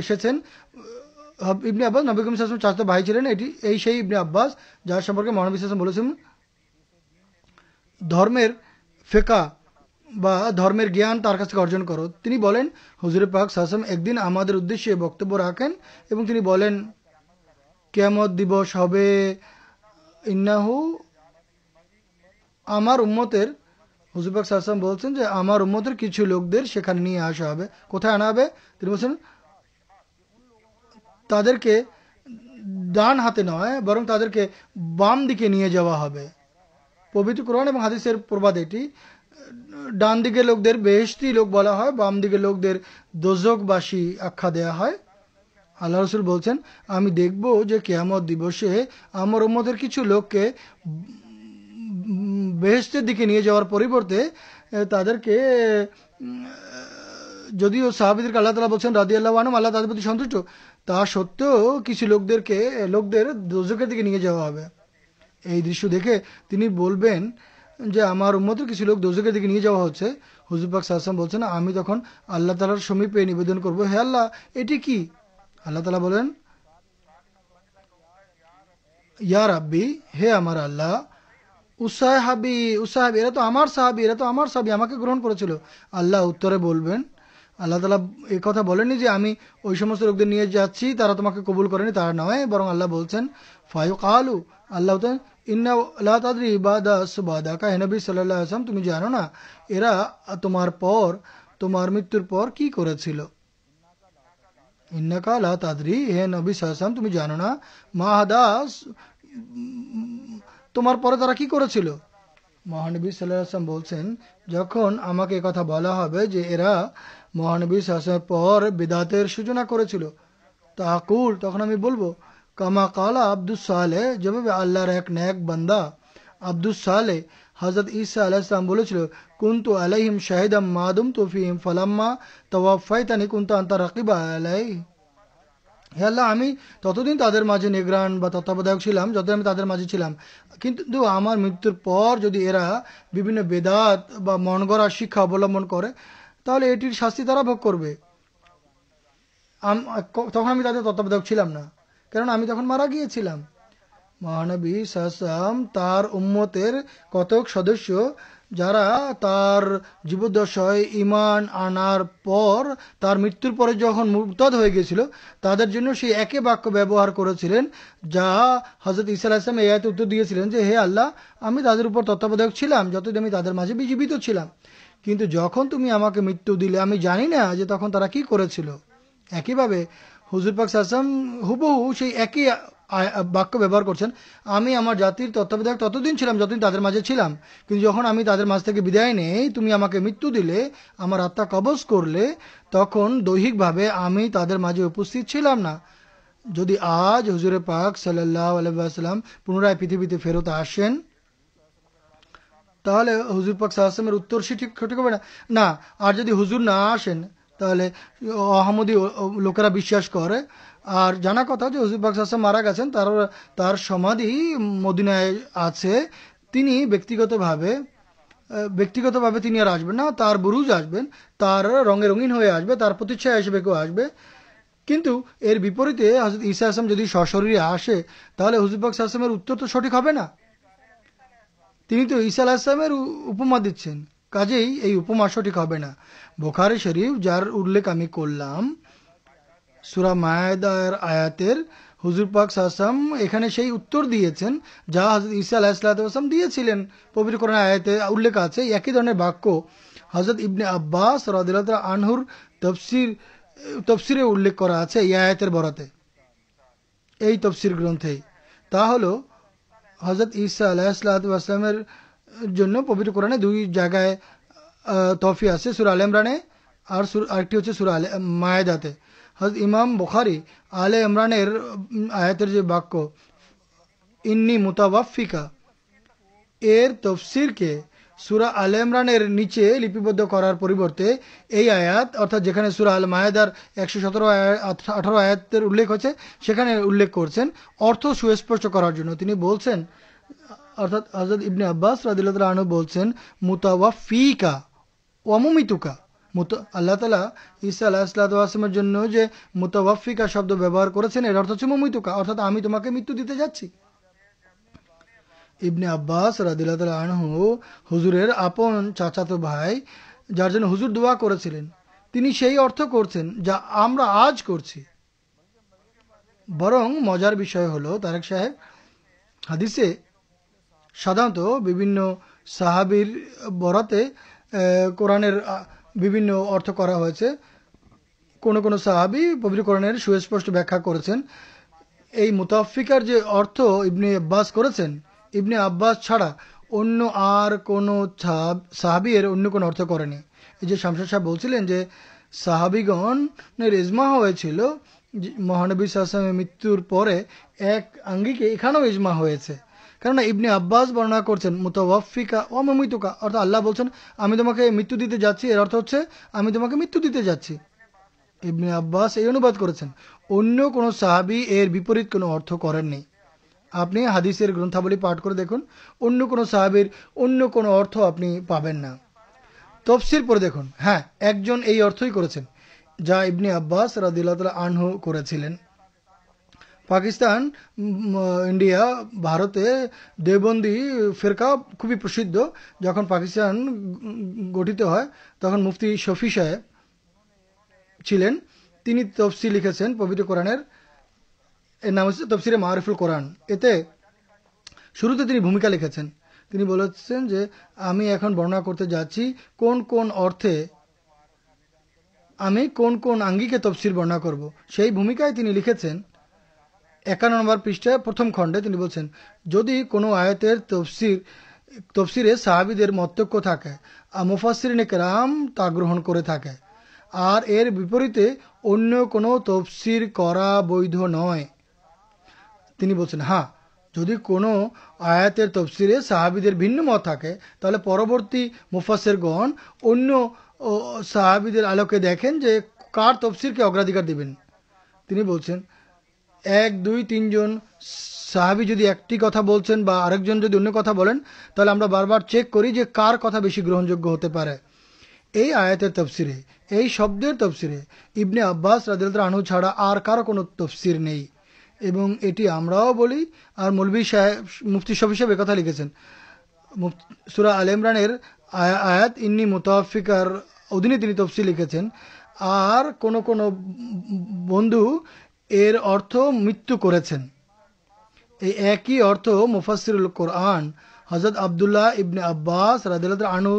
এসেছেন ইবনে আব্বাস নবীকুম কমিম সাসম চাচাতো ভাই ছিলেন এটি এই সেই ইবনে আব্বাস যার সম্পর্কে মহানবী সাসম বলেছেন ধর্মের ফেকা বা ধর্মের জ্ঞান তার কাছে অর্জন করো তিনি বলেন হুজুরে পাক সাসম একদিন আমাদের উদ্দেশ্যে বক্তব্য রাখেন এবং তিনি বলেন কেমত দিবস হবে ইন্নাহু আমার উম্মতের পাক সাহসাম বলছেন যে আমার উম্মতের কিছু লোকদের সেখানে নিয়ে আসা হবে কোথায় আনা হবে তিনি বলছেন তাদেরকে ডান হাতে নয় বরং তাদেরকে বাম দিকে নিয়ে যাওয়া হবে পবিত্র কোরআন এবং হাদিসের প্রবাদ এটি ডান দিকে লোকদের বেহস্তি লোক বলা হয় বাম দিকে লোকদের দোজকবাসী আখ্যা দেয়া হয় আল্লাহ রসুল বলছেন আমি দেখব যে কেয়ামত দিবসে আমার উম্মতের কিছু লোককে বেহস্তের দিকে নিয়ে যাওয়ার পরিবর্তে তাদেরকে যদিও সাহাবিদের আল্লাহ তালা বলছেন রাজি আল্লাহ আনম আল্লাহ তাদের প্রতি সন্তুষ্ট তা সত্ত্বেও কিছু লোকদেরকে লোকদের দোজকের দিকে নিয়ে যাওয়া হবে এই দৃশ্য দেখে তিনি বলবেন যে আমার উম্মতের কিছু লোক দোজকের দিকে নিয়ে যাওয়া হচ্ছে হুজুর পাক সাহসাম বলছেন আমি তখন আল্লাহ তালার সমীপে নিবেদন করব হে আল্লাহ এটি কি আল্লাহ তালা বলেন ইয়ার আব্বি হে আমার আল্লাহ উসাহাবি উসাহাব এরা তো আমার সাহাবি এরা তো আমার সাহাবি আমাকে গ্রহণ করেছিল আল্লাহ উত্তরে বলবেন আল্লাহ তালা এ কথা বলেনি যে আমি ওই সমস্ত লোকদের নিয়ে যাচ্ছি তারা তোমাকে কবুল করেনি তার নয় বরং আল্লাহ বলছেন ফায়ুক আলু আল্লাহ ইন্না আল্লাহ তাদরি ইবাদা সুবাদা কা হেনবী সাল্লাহ আসলাম তুমি জানো না এরা তোমার পর তোমার মৃত্যুর পর কি করেছিল ইন্নাকা আল্লাহ তাদরি হে নবী সাল্লাম তুমি জানো না মাহাদাস তোমার পরে তারা কি করেছিল মহানবী সাল্লাহ আসলাম বলছেন যখন আমাকে কথা বলা হবে যে এরা মহানবী সাল্লামের পর বিদাতের সূচনা করেছিল তাকুল তখন আমি বলবো কামা কালা আব্দুল সালে যেভাবে আল্লাহর এক ন্যাক বান্দা আব্দুল সালে হজরত ঈসা আলাহিসাম বলেছিল কুন্তু আলাইহিম শাহিদাম মাদুম তুফিম ফালাম্মা তওয়াফাইতানি কুন্তু আন্তা রাকিবা আলাই হে আল্লাহ আমি ততদিন তাদের মাঝে নিগ্রাণ বা তত্ত্বাবধায়ক ছিলাম যতদিন আমি তাদের মাঝে ছিলাম কিন্তু আমার মৃত্যুর পর যদি এরা বিভিন্ন বেদাত বা মনগড়া শিক্ষা অবলম্বন করে তাহলে এটির শাস্তি তারা ভোগ করবে তখন আমি তাদের তত্ত্বাবধায়ক ছিলাম না কারণ আমি তখন মারা গিয়েছিলাম মহানবী সাসাম তার উম্মতের কতক সদস্য যারা তার জীবদ্দশায় ইমান আনার পর তার মৃত্যুর পরে যখন মুক্তদ হয়ে গেছিল তাদের জন্য সেই একে বাক্য ব্যবহার করেছিলেন যা হজরত ইসা আসলাম এই আয়তে উত্তর দিয়েছিলেন যে হে আল্লাহ আমি তাদের উপর তত্ত্বাবধায়ক ছিলাম যতদিন আমি তাদের মাঝে বিজীবিত ছিলাম কিন্তু যখন তুমি আমাকে মৃত্যু দিলে আমি জানি না যে তখন তারা কি করেছিল একইভাবে হুজুর পাক সাহসাম হুবহু সেই একই বাক্য ব্যবহার করছেন আমি আমার জাতির তত্ত্বাবধায়ক ততদিন ছিলাম যতদিন তাদের মাঝে ছিলাম কিন্তু যখন আমি তাদের মাঝ থেকে বিদায় নেই তুমি আমাকে মৃত্যু দিলে আমার আত্মা কবজ করলে তখন দৈহিকভাবে আমি তাদের মাঝে উপস্থিত ছিলাম না যদি আজ হুজুরে পাক সাল্লাহ আলাইসাল্লাম পুনরায় পৃথিবীতে ফেরত আসেন তাহলে হুজুর পাক সাহসামের উত্তর সে ঠিক সঠিক হবে না না আর যদি হুজুর না আসেন তাহলে আহমদি লোকেরা বিশ্বাস করে আর জানা কথা যে হুজুর আসাম মারা গেছেন তার তার সমাধি মদিনায় আছে তিনি ব্যক্তিগতভাবে ব্যক্তিগতভাবে তিনি আর আসবেন না তার বুরুজ আসবেন তার রঙে রঙিন হয়ে আসবে তার প্রতিচ্ছায় হিসেবে কেউ আসবে কিন্তু এর বিপরীতে হজরত ঈসা আসলাম যদি সশরীরে আসে তাহলে হুজুরবাক আসলামের উত্তর তো সঠিক হবে না তিনি তো ঈসা আসলামের উপমা দিচ্ছেন কাজেই এই উপমা সঠিক হবে না বোখারি শরীফ যার উল্লেখ আমি করলাম সুরা মায়দার আয়াতের হুজুর পাক সাসাম এখানে সেই উত্তর দিয়েছেন যা হজরত ইসা আলাহিসাম দিয়েছিলেন পবির কোরআন আয়াতে উল্লেখ আছে একই ধরনের বাক্য হজরত ইবনে আব্বাস রাদিল্লা আনহুর তফসির তফসিরে উল্লেখ করা আছে এই আয়াতের বরাতে এই তফসির গ্রন্থে তা হল হজরত ইসা আলাহিসামের জন্য পবিত্র কোরআনে দুই জায়গায় তফি আছে সুর আল ইমরানে আর সুর আরেকটি হচ্ছে সুর আলে মায়েদাতে হজ ইমাম বুখারি আলে ইমরানের আয়াতের যে বাক্য ইন্নি মুতাবাফিকা এর তফসিরকে সুরা আল ইমরানের নিচে লিপিবদ্ধ করার পরিবর্তে এই আয়াত অর্থাৎ যেখানে সুরা আল মায়েদার একশো সতেরো আঠারো আয়াতের উল্লেখ হচ্ছে সেখানে উল্লেখ করছেন অর্থ সুস্পষ্ট করার জন্য তিনি বলছেন অর্থাৎ হজরত ইবনে আব্বাস রাদিল্লা আনু বলছেন মুতাওয়া ফিকা অমুমিতুকা আল্লাহ তালা ঈসা আল্লাহ আসলাতামের জন্য যে মুতাওয়াফিকা শব্দ ব্যবহার করেছেন এর অর্থ হচ্ছে মমিতুকা অর্থাৎ আমি তোমাকে মৃত্যু দিতে যাচ্ছি ইবনে আব্বাস রাদিল্লা তালা আনহু হুজুরের আপন চাচাতো ভাই যার জন্য হুজুর দোয়া করেছিলেন তিনি সেই অর্থ করছেন যা আমরা আজ করছি বরং মজার বিষয় হলো তারেক সাহেব হাদিসে সাধারণত বিভিন্ন সাহাবির বরাতে কোরআনের বিভিন্ন অর্থ করা হয়েছে কোনো কোনো সাহাবি পবিত্র কোরআনের সুস্পষ্ট ব্যাখ্যা করেছেন এই মুতাফিকার যে অর্থ ইবনে আব্বাস করেছেন ইবনে আব্বাস ছাড়া অন্য আর কোনো সাহাবি এর অন্য কোনো অর্থ করেনি এই যে শামসাদ সাহেব বলছিলেন যে সাহাবিগণের ইজমা হয়েছিল মহানবী সাহসামের মৃত্যুর পরে এক আঙ্গিকে এখানেও ইজমা হয়েছে কেননা ইবনে আব্বাস বর্ণনা করছেন মুতওয়াফিকা ও মমিতুকা অর্থাৎ আল্লাহ বলছেন আমি তোমাকে মৃত্যু দিতে যাচ্ছি এর অর্থ হচ্ছে আমি তোমাকে মৃত্যু দিতে যাচ্ছি ইবনে আব্বাস এই অনুবাদ করেছেন অন্য কোনো সাহাবি এর বিপরীত কোনো অর্থ করেননি আপনি হাদিসের গ্রন্থাবলী পাঠ করে দেখুন অন্য কোনো সাহাবির অন্য কোনো অর্থ আপনি পাবেন না তফসির পরে দেখুন হ্যাঁ একজন এই অর্থই করেছেন যা ইবনে আব্বাস রাদিল্লা তালা আনহু করেছিলেন পাকিস্তান ইন্ডিয়া ভারতে দেবন্দি ফেরকা খুবই প্রসিদ্ধ যখন পাকিস্তান গঠিত হয় তখন মুফতি শফি সাহেব ছিলেন তিনি তফসি লিখেছেন পবিত্র কোরআনের এর নাম হচ্ছে তফসিরে মারিফুল কোরআন এতে শুরুতে তিনি ভূমিকা লিখেছেন তিনি বলেছেন যে আমি এখন বর্ণনা করতে যাচ্ছি কোন কোন অর্থে আমি কোন কোন আঙ্গিকে তফসির বর্ণনা করব সেই ভূমিকায় তিনি লিখেছেন একান্ন নম্বর পৃষ্ঠায় প্রথম খণ্ডে তিনি বলছেন যদি কোনো আয়াতের তফসির তফসিরে সাহাবিদের মন্তব্য থাকে মুফাসরিনে কেরাম তা গ্রহণ করে থাকে আর এর বিপরীতে অন্য কোনো তফসির করা বৈধ নয় তিনি বলছেন হ্যাঁ যদি কোনো আয়াতের তফসিরে সাহাবিদের ভিন্ন মত থাকে তাহলে পরবর্তী মুফাসেরগণ অন্য সাহাবিদের আলোকে দেখেন যে কার তফসিরকে অগ্রাধিকার দেবেন তিনি বলছেন এক দুই তিনজন সাহাবি যদি একটি কথা বলছেন বা আরেকজন যদি অন্য কথা বলেন তাহলে আমরা বারবার চেক করি যে কার কথা বেশি গ্রহণযোগ্য হতে পারে এই আয়াতের তফসিরে এই শব্দের তফসিরে ইবনে আব্বাস রাদিল্লা আনু ছাড়া আর কারো কোনো তফসির নেই এবং এটি আমরাও বলি আর মৌলবী সাহেব মুফতি সব হিসেবে কথা লিখেছেন সুরা আল ইমরানের আয়াত ইন্নি মুতাফিকার অধীনে তিনি তফসি লিখেছেন আর কোন কোন বন্ধু এর অর্থ মৃত্যু করেছেন এই একই অর্থ মুফাসিরুল কোরআন হজরত আবদুল্লাহ ইবনে আব্বাস রাজিল্লা আনু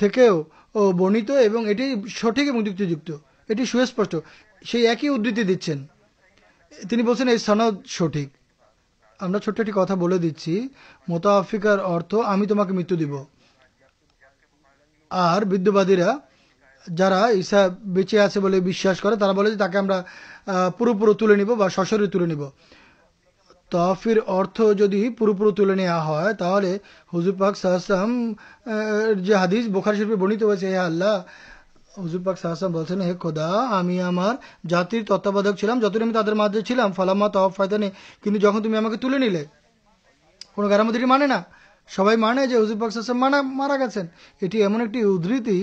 থেকেও ও বর্ণিত এবং এটি সঠিক এবং যুক্তিযুক্ত এটি সুস্পষ্ট সেই একই উদ্ধৃতি দিচ্ছেন তিনি বলছেন এই সনদ সঠিক আমরা ছোট্ট একটি কথা বলে দিচ্ছি আফ্রিকার অর্থ আমি তোমাকে মৃত্যু দিব আর বিদ্যুবাদীরা যারা ঈসা বেঁচে আছে বলে বিশ্বাস করে তারা বলে যে তাকে আমরা পুরোপুরি তুলে নিব বা সশরে তুলে নিব তফির অর্থ যদি পুরোপুরি তুলে নেওয়া হয় তাহলে হুজুর পাক সাহসাম যে হাদিস বোখার শিল্পে বর্ণিত হয়েছে হে আল্লাহ হুজুর পাক সাহসাম বলছেন হে খোদা আমি আমার জাতির তত্ত্বাবধায়ক ছিলাম যতটা আমি তাদের মাঝে ছিলাম ফালাম্মা তফ নেই কিন্তু যখন তুমি আমাকে তুলে নিলে কোনো গারামদিরি মানে না সবাই মানে যে হুজুর পাক সাহসাম মানা মারা গেছেন এটি এমন একটি উদ্ধৃতি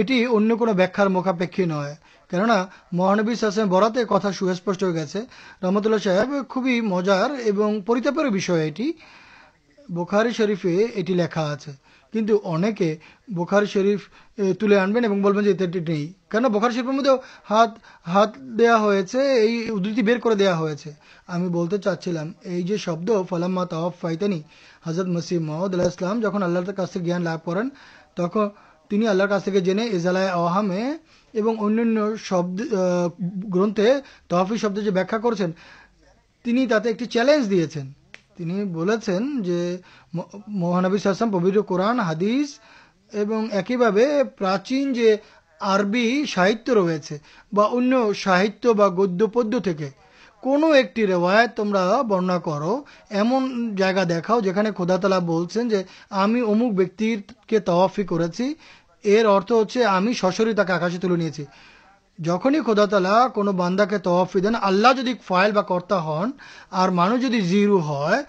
এটি অন্য কোনো ব্যাখ্যার মুখাপেক্ষী নয় কেননা মহানবী সাসেম বরাতে কথা সুস্পষ্ট হয়ে গেছে রহমতুল্লাহ সাহেব খুবই মজার এবং পরিতাপের বিষয় এটি বোখারি শরীফে এটি লেখা আছে কিন্তু অনেকে বোখারি শরীফ তুলে আনবেন এবং বলবেন যে এটি নেই কেননা বোখারি শরীফের মধ্যেও হাত হাত দেয়া হয়েছে এই উদ্ধৃতি বের করে দেয়া হয়েছে আমি বলতে চাচ্ছিলাম এই যে শব্দ ফলাম্মা তাওয়াফ ফাইতানি হজরত মসিম মহম্মদ আল্লাহ ইসলাম যখন আল্লাহর কাছ থেকে জ্ঞান লাভ করেন তখন তিনি আল্লাহর কাছ থেকে জেনে এজালায় আহামে এবং অন্যান্য শব্দ গ্রন্থে তহফি শব্দ যে ব্যাখ্যা করেছেন তিনি তাতে একটি চ্যালেঞ্জ দিয়েছেন তিনি বলেছেন যে মহানবী সাল্লাম পবিত্র কোরআন হাদিস এবং একইভাবে প্রাচীন যে আরবি সাহিত্য রয়েছে বা অন্য সাহিত্য বা গদ্য পদ্য থেকে কোনো একটি রেওয়ায় তোমরা বর্ণনা করো এমন জায়গা দেখাও যেখানে খোদাতলা বলছেন যে আমি অমুক ব্যক্তিকে তওয়াফি করেছি এর অর্থ হচ্ছে আমি সশরী তাকে আকাশে তুলে নিয়েছি যখনই খোদাতলা কোনো বান্দাকে তওয়াফি দেন আল্লাহ যদি ফাইল বা কর্তা হন আর মানুষ যদি জিরু হয়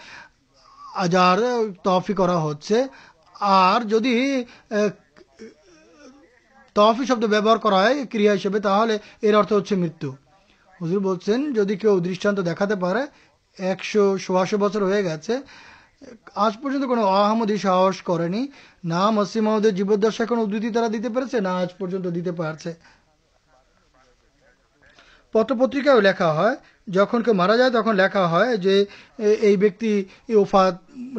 যার তওয়াফি করা হচ্ছে আর যদি তহফি শব্দ ব্যবহার করা হয় ক্রিয়া হিসেবে তাহলে এর অর্থ হচ্ছে মৃত্যু হুজুর বলছেন যদি কেউ দৃষ্টান্ত দেখাতে পারে একশো সোয়াশো বছর হয়ে গেছে আজ পর্যন্ত কোনো আহমদি সাহস করেনি না মসি আহমদের জীবদ্দশা কোনো উদ্ধৃতি তারা দিতে পেরেছে না আজ পর্যন্ত দিতে পারছে পত্রপত্রিকায়ও লেখা হয় যখন কেউ মারা যায় তখন লেখা হয় যে এই ব্যক্তি ওফাত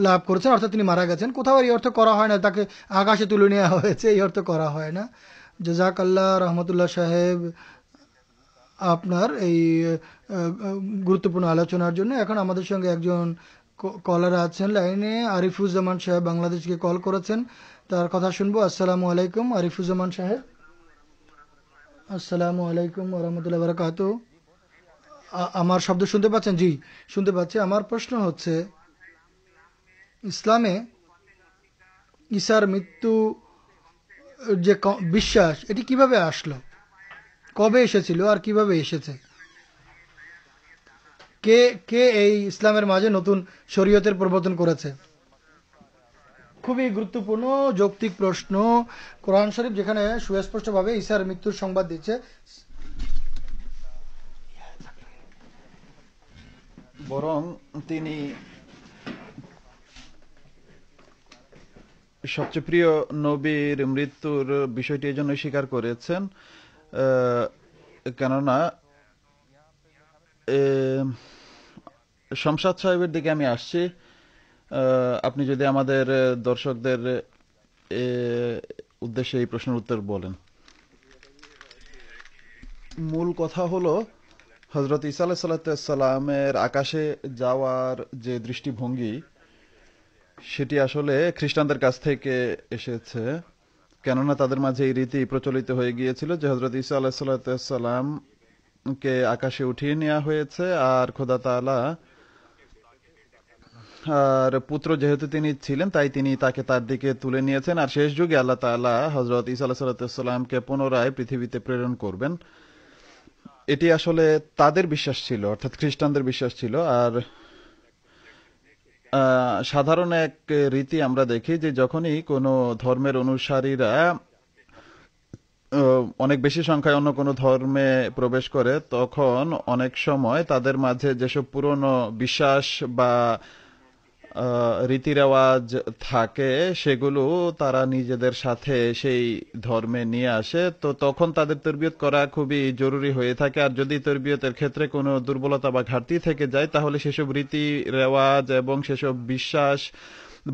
লাভ করেছেন অর্থাৎ তিনি মারা গেছেন কোথাও এই অর্থ করা হয় না তাকে আকাশে তুলে নেওয়া হয়েছে এই অর্থ করা হয় না জাজাক আল্লাহ রহমতুল্লাহ সাহেব আপনার এই গুরুত্বপূর্ণ আলোচনার জন্য এখন আমাদের সঙ্গে একজন কলার আছেন লাইনে আরিফুজ্জামান সাহেব বাংলাদেশকে কল করেছেন তার কথা শুনবো আসসালামু আলাইকুম আরিফুজ্জামান সাহেব আসসালামু আলাইকুম রহমতুল্লাহ বারাকাতু আমার শব্দ শুনতে পাচ্ছেন জি শুনতে পাচ্ছি আমার প্রশ্ন হচ্ছে ইসলামে ঈশার মৃত্যু যে বিশ্বাস এটি কিভাবে আসলো কবে এসেছিল আর কিভাবে এসেছে কে কে এই ইসলামের মাঝে নতুন শরীয়তের প্রবর্তন করেছে খুবই গুরুত্বপূর্ণ যৌক্তিক প্রশ্ন কোরআন শরীফ যেখানে সুস্পষ্টভাবে ইসার মৃত্যুর সংবাদ দিচ্ছে বরং তিনি সবচেয়ে প্রিয় নবীর মৃত্যুর বিষয়টি এজন্য স্বীকার করেছেন কেননা শমশাদ সাহেবের দিকে আমি আসছি আপনি যদি আমাদের দর্শকদের উদ্দেশ্যে এই প্রশ্নের উত্তর বলেন মূল কথা হলো হজরত ইসা সালামের আকাশে যাওয়ার যে দৃষ্টিভঙ্গি সেটি আসলে খ্রিস্টানদের কাছ থেকে এসেছে কেননা তাদের মাঝে এই রীতি প্রচলিত হয়ে গিয়েছিল যে হজরত ইসা আল্লাহ কে আকাশে উঠিয়ে নেওয়া হয়েছে আর খোদা তালা আর পুত্র যেহেতু তিনি ছিলেন তাই তিনি তাকে তার দিকে তুলে নিয়েছেন আর শেষ যুগে আল্লাহ তালা হজরত ইসা আলাহ সাল্লাতামকে পুনরায় পৃথিবীতে প্রেরণ করবেন এটি আসলে তাদের বিশ্বাস ছিল অর্থাৎ খ্রিস্টানদের বিশ্বাস ছিল আর সাধারণ এক রীতি আমরা দেখি যে যখনই কোনো ধর্মের অনুসারীরা অনেক বেশি সংখ্যায় অন্য কোনো ধর্মে প্রবেশ করে তখন অনেক সময় তাদের মাঝে যেসব পুরনো বিশ্বাস বা রীতি রেওয়াজ থাকে সেগুলো তারা নিজেদের সাথে সেই ধর্মে নিয়ে আসে তো তখন তাদের তরবিয়ত করা খুবই জরুরি হয়ে থাকে আর যদি তরবিয়তের ক্ষেত্রে কোনো দুর্বলতা বা ঘাটতি থেকে যায় তাহলে সেসব রীতি রেওয়াজ এবং সেসব বিশ্বাস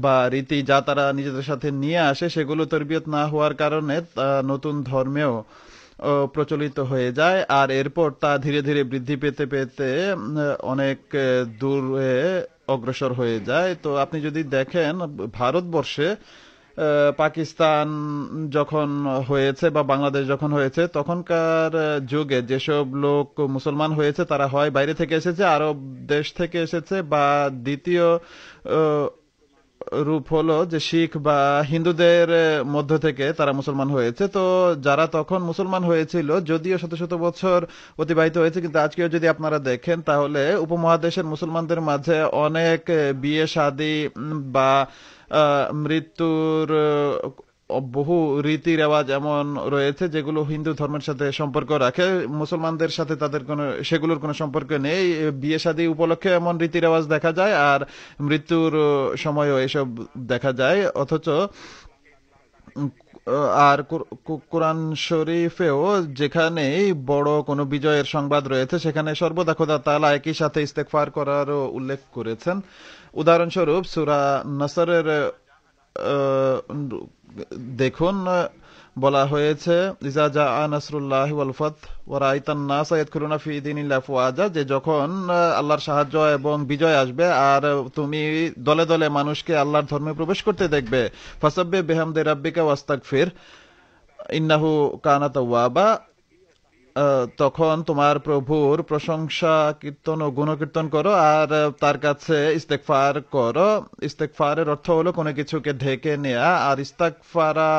বা রীতি যা তারা নিজেদের সাথে নিয়ে আসে সেগুলো তরবিয়ত না হওয়ার কারণে নতুন ধর্মেও প্রচলিত হয়ে যায় আর এরপর তা ধীরে ধীরে বৃদ্ধি পেতে পেতে অনেক দূরে অগ্রসর হয়ে যায় তো আপনি যদি দেখেন ভারতবর্ষে পাকিস্তান যখন হয়েছে বা বাংলাদেশ যখন হয়েছে তখনকার যুগে যেসব লোক মুসলমান হয়েছে তারা হয় বাইরে থেকে এসেছে আরব দেশ থেকে এসেছে বা দ্বিতীয় রূপ হলো যে শিখ বা হিন্দুদের মধ্য থেকে তারা মুসলমান হয়েছে তো যারা তখন মুসলমান হয়েছিল যদিও শত শত বছর অতিবাহিত হয়েছে কিন্তু আজকেও যদি আপনারা দেখেন তাহলে উপমহাদেশের মুসলমানদের মাঝে অনেক বিয়ে শাদী বা মৃত্যুর বহু রীতি রেওয়াজ এমন রয়েছে যেগুলো হিন্দু ধর্মের সাথে সম্পর্ক রাখে মুসলমানদের সাথে তাদের কোনো সেগুলোর কোনো সম্পর্ক নেই বিয়ে শাদী উপলক্ষে এমন রীতি রেওয়াজ দেখা যায় আর মৃত্যুর সময়ও এসব দেখা যায় অথচ আর কোরআন শরীফেও যেখানে বড় কোনো বিজয়ের সংবাদ রয়েছে সেখানে সর্বদা খোদা তালা একই সাথে ইস্তেকফার করারও উল্লেখ করেছেন উদাহরণস্বরূপ সুরা নাসরের দেখুন বলা হয়েছে ইজা জা নাসরুল্লাহ ওয়ালফাত ওয়ারাইতান্নাস ইয়াদখুলুনা ফি দীনিল্লাহ ফুয়াজা যে যখন আল্লাহর সাহায্য এবং বিজয় আসবে আর তুমি দলে দলে মানুষকে আল্লাহর ধর্মে প্রবেশ করতে দেখবে ফাসাব্বিহ বিহামদি রাব্বিকা ওয়াস্তাগফির ইন্নাহু কানা তাওয়াবা তখন তোমার প্রভুর প্রশংসা কীর্তন ও গুণকীর্তন করো আর তার কাছে ইস্তেকফার করো ইস্তেকফারের অর্থ হলো কোনো কিছুকে ঢেকে নেয়া আর ইস্তাকফারা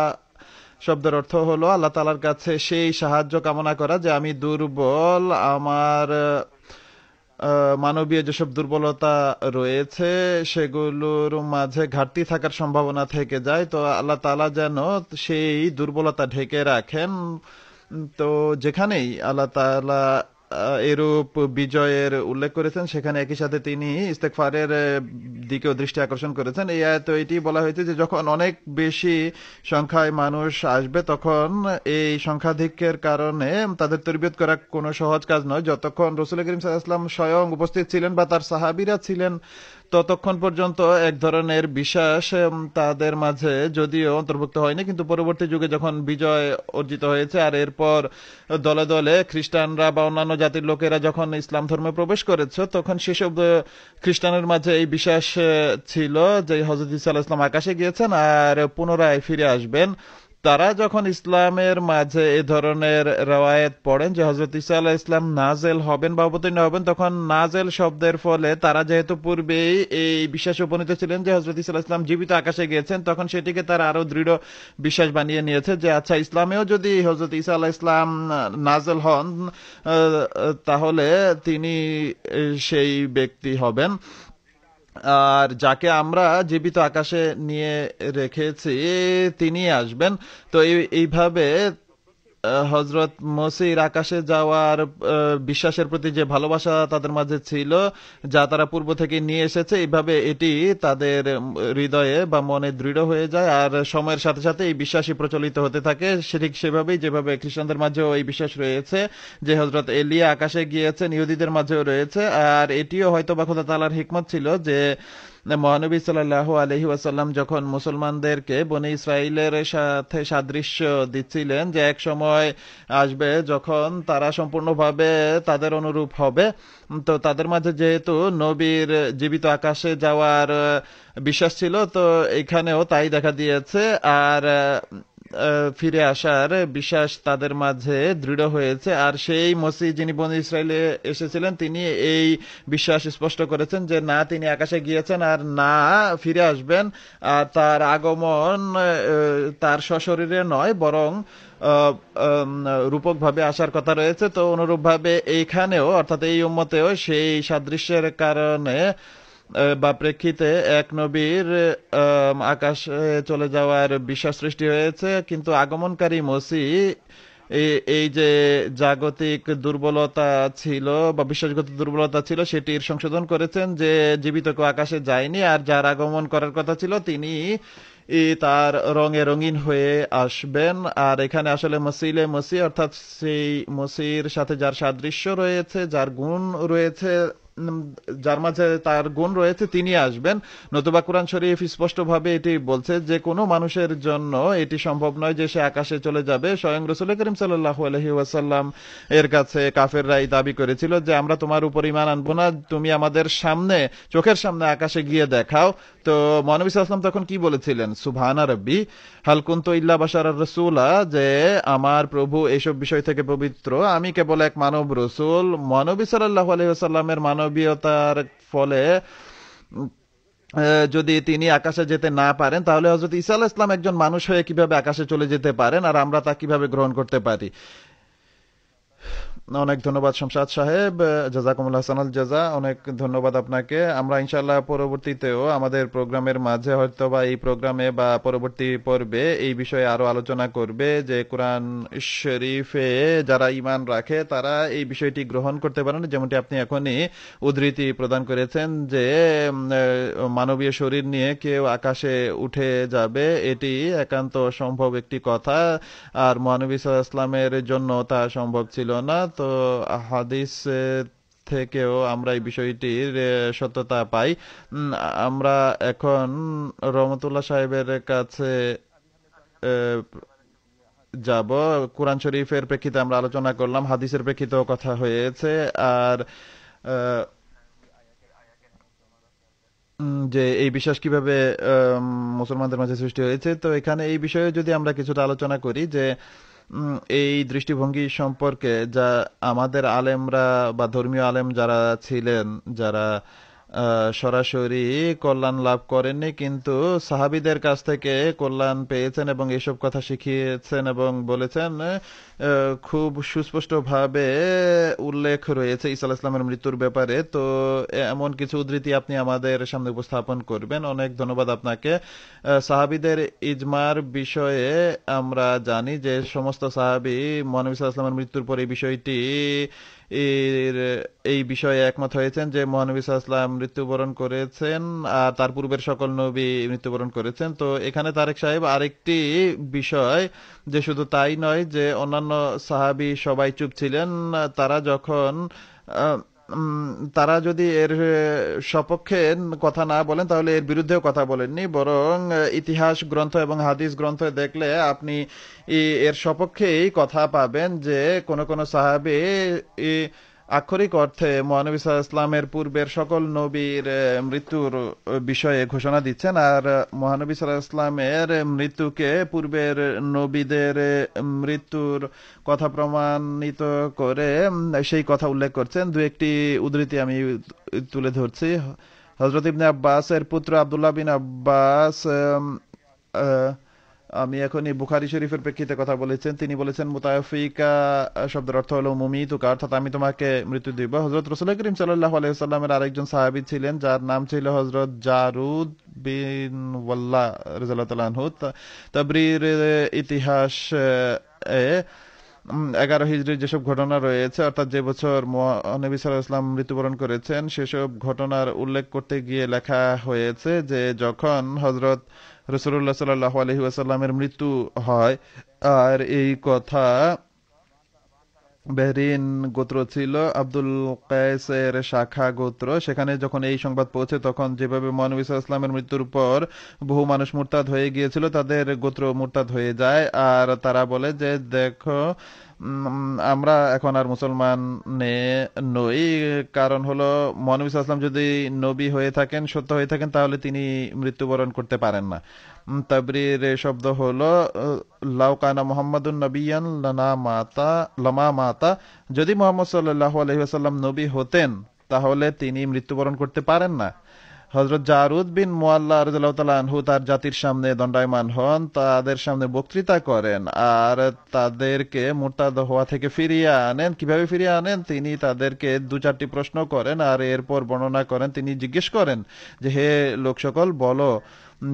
শব্দের অর্থ হলো আল্লাহ তালার কাছে সেই সাহায্য কামনা করা যে আমি দুর্বল আমার মানবীয় যেসব দুর্বলতা রয়েছে সেগুলোর মাঝে ঘাটতি থাকার সম্ভাবনা থেকে যায় তো আল্লাহ তালা যেন সেই দুর্বলতা ঢেকে রাখেন তো যেখানেই আল্লাহ তালা এরূপ বিজয়ের উল্লেখ করেছেন সেখানে একই সাথে তিনি ইস্তেকফারের দিকেও দৃষ্টি আকর্ষণ করেছেন এই আয়ত এটি বলা হয়েছে যে যখন অনেক বেশি সংখ্যায় মানুষ আসবে তখন এই সংখ্যাধিক্যের কারণে তাদের তরবিয়ত করা কোনো সহজ কাজ নয় যতক্ষণ রসুল করিম সাল্লাহ স্বয়ং উপস্থিত ছিলেন বা তার সাহাবিরা ছিলেন ততক্ষণ পর্যন্ত এক ধরনের বিশ্বাস তাদের মাঝে যদিও অন্তর্ভুক্ত হয়নি কিন্তু পরবর্তী যুগে যখন বিজয় অর্জিত হয়েছে আর এরপর দলে দলে খ্রিস্টানরা বা অন্যান্য জাতির লোকেরা যখন ইসলাম ধর্মে প্রবেশ করেছে তখন সেসব খ্রিস্টানের মাঝে এই বিশ্বাস ছিল যে হজরত ইসা ইসলাম আকাশে গিয়েছেন আর পুনরায় ফিরে আসবেন তারা যখন ইসলামের মাঝে এ ধরনের রেওয়ায়ত পড়েন যে হজরত ইসা আল্লাহ ইসলাম নাজেল হবেন বা অবতীর্ণ হবেন তখন নাজেল শব্দের ফলে তারা যেহেতু পূর্বেই এই বিশ্বাস উপনীত ছিলেন যে হজরত ইসা ইসলাম জীবিত আকাশে গিয়েছেন তখন সেটিকে তারা আরো দৃঢ় বিশ্বাস বানিয়ে নিয়েছে যে আচ্ছা ইসলামেও যদি হজরত ইসা আল্লাহ ইসলাম নাজেল হন তাহলে তিনি সেই ব্যক্তি হবেন আর যাকে আমরা জীবিত আকাশে নিয়ে রেখেছি তিনি আসবেন তো এইভাবে হজরত মসির আকাশে যাওয়ার বিশ্বাসের প্রতি যে ভালোবাসা তাদের মাঝে ছিল যা তারা পূর্ব থেকে নিয়ে এসেছে এইভাবে এটি তাদের হৃদয়ে বা মনে দৃঢ় হয়ে যায় আর সময়ের সাথে সাথে এই বিশ্বাসই প্রচলিত হতে থাকে ঠিক সেভাবেই যেভাবে খ্রিস্টানদের মাঝেও এই বিশ্বাস রয়েছে যে হজরত এলিয়া আকাশে গিয়েছেন ইহুদিদের মাঝেও রয়েছে আর এটিও হয়তো বা খোদা তালার হিকমত ছিল যে মহানবী সাল্লাহ আলহি ওয়াসাল্লাম যখন মুসলমানদেরকে বনে ইসরায়েলের সাথে সাদৃশ্য দিচ্ছিলেন যে এক সময় আসবে যখন তারা সম্পূর্ণভাবে তাদের অনুরূপ হবে তো তাদের মাঝে যেহেতু নবীর জীবিত আকাশে যাওয়ার বিশ্বাস ছিল তো এখানেও তাই দেখা দিয়েছে আর ফিরে আসার বিশ্বাস তাদের মাঝে দৃঢ় হয়েছে আর সেই মসি যিনি বন ইসরায়েলে এসেছিলেন তিনি এই বিশ্বাস স্পষ্ট করেছেন যে না তিনি আকাশে গিয়েছেন আর না ফিরে আসবেন আর তার আগমন তার সশরীরে নয় বরং রূপকভাবে আসার কথা রয়েছে তো অনুরূপভাবে এইখানেও অর্থাৎ এই উম্মতেও সেই সাদৃশ্যের কারণে বা প্রেক্ষিতে এক নবীর আকাশে চলে যাওয়ার বিশ্বাস সৃষ্টি হয়েছে কিন্তু আগমনকারী মসি এই যে জাগতিক দুর্বলতা ছিল বা বিশ্বাসগত দুর্বলতা ছিল সেটির সংশোধন করেছেন যে জীবিত কেউ আকাশে যায়নি আর যার আগমন করার কথা ছিল তিনি তার রঙে রঙিন হয়ে আসবেন আর এখানে আসলে মসিলে মসি অর্থাৎ সেই মসির সাথে যার সাদৃশ্য রয়েছে যার গুণ রয়েছে যার মাঝে তার গুণ রয়েছে তিনি আসবেন নতুবা কোরআন শরীফ স্পষ্টভাবে এটি বলছে যে কোনো মানুষের জন্য এটি সম্ভব নয় যে সে আকাশে চলে যাবে স্বয়ং রসুল করিম সাল্লাহ আলহি ওয়াসাল্লাম এর কাছে কাফের এই দাবি করেছিল যে আমরা তোমার উপর ইমান আনবো না তুমি আমাদের সামনে চোখের সামনে আকাশে গিয়ে দেখাও তো মহানবী সাল্লাম তখন কি বলেছিলেন সুভানা রব্বি হালকুন্ত ইল্লা বাসার রসুলা যে আমার প্রভু এইসব বিষয় থেকে পবিত্র আমি কেবল এক মানব রসুল মহানবী সাল্লাহ আলহিহাসাল্লামের মানবীয়তার ফলে যদি তিনি আকাশে যেতে না পারেন তাহলে হজরত ইসা আল ইসলাম একজন মানুষ হয়ে কিভাবে আকাশে চলে যেতে পারেন আর আমরা তা কিভাবে গ্রহণ করতে পারি অনেক ধন্যবাদ শমশাদ সাহেব জাজাকুমুল হাসান আল জাজা অনেক ধন্যবাদ আপনাকে আমরা ইনশাল্লাহ পরবর্তীতেও আমাদের প্রোগ্রামের মাঝে হয়তো বা এই প্রোগ্রামে বা পরবর্তী পর্বে এই বিষয়ে আরো আলোচনা করবে যে কোরআন শরীফে যারা ইমান রাখে তারা এই বিষয়টি গ্রহণ করতে পারেন যেমনটি আপনি এখনই উদ্ধৃতি প্রদান করেছেন যে মানবীয় শরীর নিয়ে কেউ আকাশে উঠে যাবে এটি একান্ত সম্ভব একটি কথা আর মহানবী সাল্লাহ ইসলামের জন্য তা সম্ভব ছিল না তো হাদিস থেকেও আমরা এই বিষয়টির সত্যতা পাই আমরা এখন রহমতুল্লাহ সাহেবের কাছে যাব কোরআন শরীফের প্রেক্ষিতে আমরা আলোচনা করলাম হাদিসের প্রেক্ষিতেও কথা হয়েছে আর যে এই বিশ্বাস কিভাবে মুসলমানদের মাঝে সৃষ্টি হয়েছে তো এখানে এই বিষয়ে যদি আমরা কিছুটা আলোচনা করি যে এই দৃষ্টিভঙ্গি সম্পর্কে যা আমাদের আলেমরা বা ধর্মীয় আলেম যারা ছিলেন যারা সরাসরি কল্যাণ লাভ করেননি কিন্তু সাহাবিদের কাছ থেকে কল্যাণ পেয়েছেন এবং এসব কথা শিখিয়েছেন এবং বলেছেন খুব সুস্পষ্টভাবে উল্লেখ রয়েছে ইসা ইসলামের মৃত্যুর ব্যাপারে তো এমন কিছু উদ্ধৃতি আপনি আমাদের সামনে উপস্থাপন করবেন অনেক ধন্যবাদ আপনাকে সাহাবিদের ইজমার বিষয়ে আমরা জানি যে সমস্ত সাহাবি মহানবী ইসলামের মৃত্যুর পরে এই বিষয়টি এর এই বিষয়ে একমত হয়েছেন যে মহানবী সাল্লাম মৃত্যুবরণ করেছেন আর তার পূর্বের সকল নবী মৃত্যুবরণ করেছেন তো এখানে তারেক সাহেব আরেকটি বিষয় যে শুধু তাই নয় যে অন্যান্য সাহাবি সবাই চুপ ছিলেন তারা যখন আহ তারা যদি এর সপক্ষে কথা না বলেন তাহলে এর বিরুদ্ধেও কথা বলেননি বরং ইতিহাস গ্রন্থ এবং হাদিস গ্রন্থ দেখলে আপনি এর সপক্ষেই কথা পাবেন যে কোন কোন সাহাবি আক্ষরিক অর্থে মহানবী সাল ইসলামের পূর্বের সকল নবীর মৃত্যুর বিষয়ে ঘোষণা দিচ্ছেন আর মহানবী সাল ইসলামের মৃত্যুকে পূর্বের নবীদের মৃত্যুর কথা প্রমাণিত করে সেই কথা উল্লেখ করছেন দু একটি উদ্ধৃতি আমি তুলে ধরছি হজরত ইবনে আব্বাস এর পুত্র আবদুল্লাহ বিন আব্বাস আহ আমি এখন এই বুখারি শরীফের প্রেক্ষিতে কথা বলেছেন তিনি বলেছেন মুতায়ফিকা শব্দের অর্থ হলো মুমিতুকা অর্থাৎ আমি তোমাকে মৃত্যু দিব হজরত রসুল করিম সাল্লাহ আলাইসাল্লামের আরেকজন সাহাবি ছিলেন যার নাম ছিল হজরত জারুদ বিন ওয়াল্লা রাজু তাবরির ইতিহাস এগারো হিজড়ির যেসব ঘটনা রয়েছে অর্থাৎ যে বছর নবী সাল ইসলাম মৃত্যুবরণ করেছেন সেসব ঘটনার উল্লেখ করতে গিয়ে লেখা হয়েছে যে যখন হজরত রসুল্লাহ সাল্লাহ আলহি মৃত্যু হয় আর এই কথা বেহরিন গোত্র ছিল আব্দুল কায়েসের শাখা গোত্র সেখানে যখন এই সংবাদ পৌঁছে তখন যেভাবে মহানবিসা ইসলামের মৃত্যুর পর বহু মানুষ মুরতাদ হয়ে গিয়েছিল তাদের গোত্র মুরতাদ হয়ে যায় আর তারা বলে যে দেখো আমরা এখন আর মুসলমান নই কারণ হলো মনবিস সাল্লাম যদি নবী হয়ে থাকেন সত্য হয়ে থাকেন তাহলে তিনি মৃত্যুবরণ করতে পারেন না তাবরির শব্দ হলো লাউকানা মোহাম্মদ নবীন লনা মাতা লমা মাতা যদি মোহাম্মদ সাল্লাহ আলহিহাসাল্লাম নবী হতেন তাহলে তিনি মৃত্যুবরণ করতে পারেন না হজরত জারুদ বিন মোয়াল্লা আনহু তার জাতির সামনে দণ্ডায়মান হন তাদের সামনে বক্তৃতা করেন আর তাদেরকে মোরতাদ হওয়া থেকে ফিরিয়ে আনেন কিভাবে ফিরিয়ে আনেন তিনি তাদেরকে দু চারটি প্রশ্ন করেন আর এরপর বর্ণনা করেন তিনি জিজ্ঞেস করেন যে হে লোক সকল বলো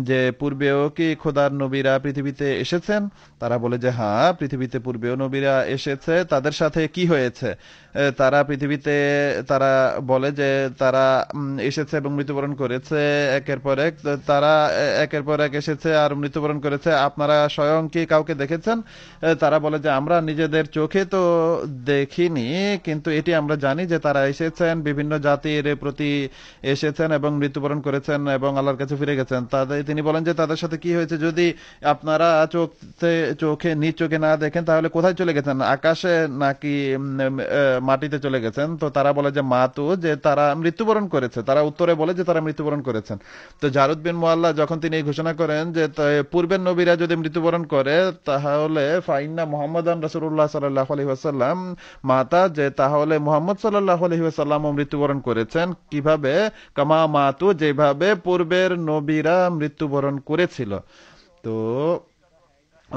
যে পূর্বেও কি খোদার নবীরা পৃথিবীতে এসেছেন তারা বলে যে হ্যাঁ পৃথিবীতে পূর্বেও নবীরা এসেছে তাদের সাথে কি হয়েছে তারা পৃথিবীতে তারা বলে যে তারা এসেছে এবং মৃত্যুবরণ করেছে একের পর এক তারা একের পর এক এসেছে আর মৃত্যুবরণ করেছে আপনারা স্বয়ং কি কাউকে দেখেছেন তারা বলে যে আমরা নিজেদের চোখে তো দেখিনি কিন্তু এটি আমরা জানি যে তারা এসেছেন বিভিন্ন জাতির প্রতি এসেছেন এবং মৃত্যুবরণ করেছেন এবং আল্লাহর কাছে ফিরে গেছেন তাদের তিনি বলেন যে তাদের সাথে কি হয়েছে যদি আপনারা চোখে চোখে নিচ চোখে না দেখেন তাহলে কোথায় চলে গেছেন আকাশে নাকি মাটিতে চলে গেছেন তো তারা বলে যে মাতু যে তারা মৃত্যুবরণ করেছে তারা উত্তরে বলে যে তারা মৃত্যুবরণ করেছেন তো জারুদ বিন মোয়াল্লা যখন তিনি এই ঘোষণা করেন যে পূর্বের নবীরা যদি মৃত্যুবরণ করে তাহলে ফাইন্না মোহাম্মদ রসুল্লাহ সাল্লাহ আলহি আসাল্লাম মাতা যে তাহলে মোহাম্মদ সাল্লাহ আলহি আসাল্লাম মৃত্যুবরণ করেছেন কিভাবে কামা মাতু যেভাবে পূর্বের নবীরা মৃত্যুবরণ করেছিল তো